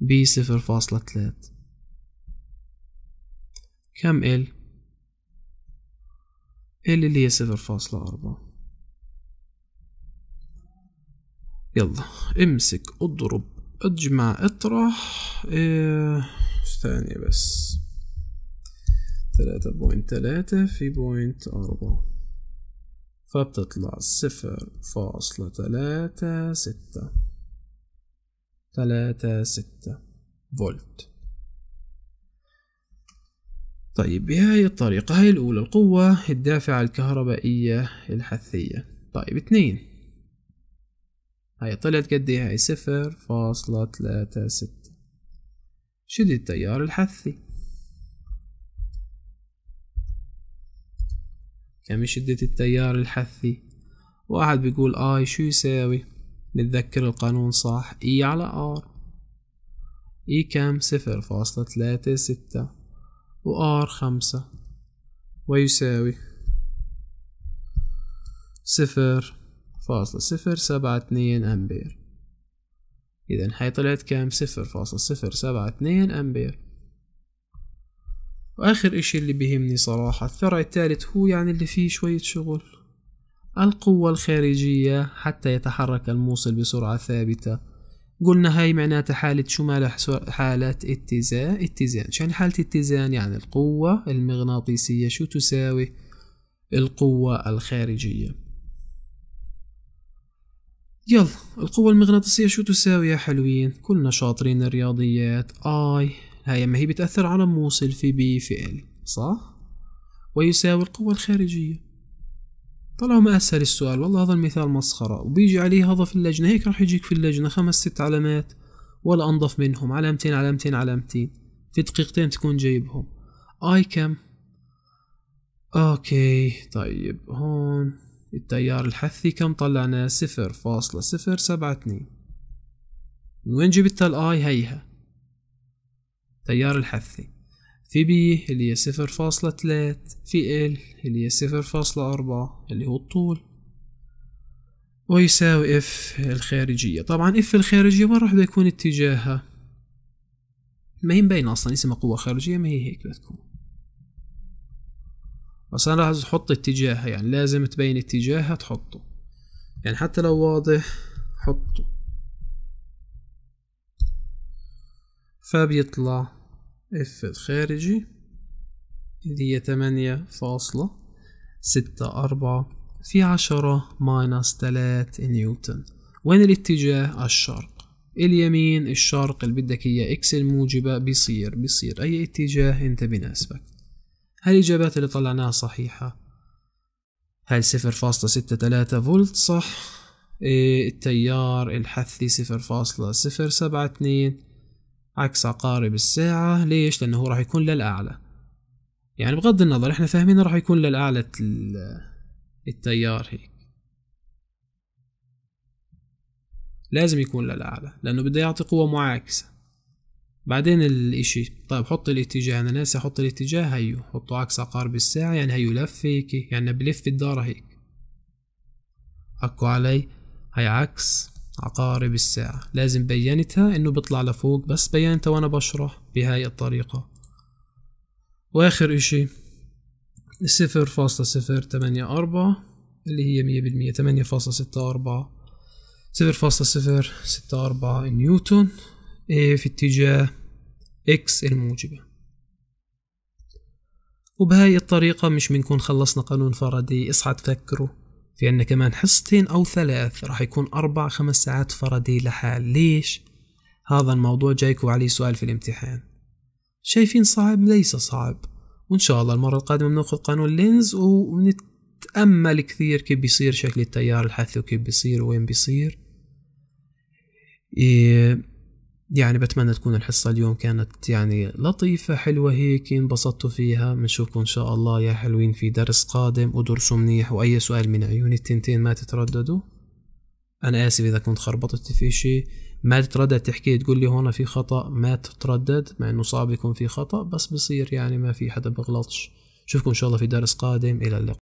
بي صفر فاصلة ثلاث كم ال ال اللي هي صفر فاصلة أربعة يلا امسك اضرب اجمع اطرح إيه ثانية بس تلاتة بوينت تلاتة في بوينت أربعة فبتطلع صفر فاصلة تلاتة ستة تلاتة ستة فولت طيب بهاي الطريقة هاي الأولى القوة الدافعة الكهربائية الحثية طيب اتنين هاي طلعت قد ايه هاي صفر فاصلة تلاتة ستة شد التيار الحثي كم شدة التيار الحثي واحد بيقول اي شو يساوي نتذكر القانون صح اي e على ار اي e كم صفر فاصلة تلاتة ستة وار خمسة ويساوي صفر فاصلة صفر سبعة اتنين أمبير إذا هاي طلعت كام صفر فاصلة صفر سبعة اتنين أمبير وآخر إشي اللي بيهمني صراحة الثرع الثالث هو يعني اللي فيه شوية شغل القوة الخارجية حتى يتحرك الموصل بسرعة ثابتة قلنا هاي معناتها حالة شو مالها حالة اتزان اتزان شان حالة اتزان يعني القوة المغناطيسية شو تساوي القوة الخارجية يلا القوة المغناطيسية شو تساوي يا حلوين كلنا شاطرين الرياضيات اي هاي ما هي بتأثر على موصل في بي في ال صح ويساوي القوة الخارجية طلعوا ما أسهل السؤال والله هذا المثال مسخرة وبيجي عليه هذا في اللجنة هيك راح يجيك في اللجنة خمس ست علامات ولا أنظف منهم علامتين علامتين علامتين في دقيقتين تكون جايبهم اي كم اوكي طيب هون التيار الحثي كم طلعنا صفر فاصلة صفر سبعة اتنين من وين جبت الاي هيها التيار الحثي في بي اللي هي صفر فاصلة تلات في ال اللي هي صفر فاصلة أربعة اللي هو الطول ويساوي اف الخارجية طبعا اف الخارجية وين راح يكون اتجاهها ما هي مبينة أصلا اسمها قوة خارجية ما هي هيك بتكون بس انا لازم احط اتجاهها يعني لازم تبين اتجاهها تحطه يعني حتى لو واضح حطه فبيطلع اف الخارجي اللي هي تمانية فاصلة ستة أربعة في عشرة ماينس تلات نيوتن وين الاتجاه الشرق اليمين الشرق اللي بدك اياه اكس الموجبة بيصير بيصير اي اتجاه انت بناسبك هل الإجابات اللي طلعناها صحيحة؟ هل صفر فاصلة ستة تلاتة فولت صح؟ إيه التيار الحثي صفر فاصلة صفر سبعة اتنين عكس عقارب الساعة ليش؟ لأنه هو راح يكون للأعلى يعني بغض النظر احنا فاهمين راح يكون للأعلى التيار هيك لازم يكون للأعلى لأنه بده يعطي قوة معاكسة بعدين الاشي طيب حط الاتجاه انا ناسي احط الاتجاه هيو حطه عكس عقارب الساعة يعني هيو لف هيك يعني بلف الدارة هيك حكوا علي هي عكس عقارب الساعة لازم بينتها انه بطلع لفوق بس بينتها وانا بشرح بهاي الطريقة واخر اشي صفر فاصلة صفر تمانية أربعة اللي هي مية بالمية تمانية فاصلة ستة أربعة صفر فاصلة صفر ستة أربعة نيوتن A في اتجاه X الموجبة وبهاي الطريقة مش بنكون خلصنا قانون فردي اصحى تفكروا في عنا كمان حصتين أو ثلاث راح يكون أربع خمس ساعات فردي لحال ليش؟ هذا الموضوع جايكوا عليه سؤال في الامتحان شايفين صعب ليس صعب وإن شاء الله المرة القادمة بناخذ قانون لينز ونتأمل كثير كيف بيصير شكل التيار الحثي وكيف بيصير وين بيصير إيه يعني بتمنى تكون الحصة اليوم كانت يعني لطيفة حلوة هيك انبسطتوا فيها بنشوفكم إن شاء الله يا حلوين في درس قادم ودرسوا منيح وأي سؤال من عيون التنتين ما تترددوا أنا آسف إذا كنت خربطت في شيء ما تتردد تحكي تقول لي هون في خطأ ما تتردد مع إنه صعب يكون في خطأ بس بصير يعني ما في حدا بغلطش شوفكم إن شاء الله في درس قادم إلى اللقاء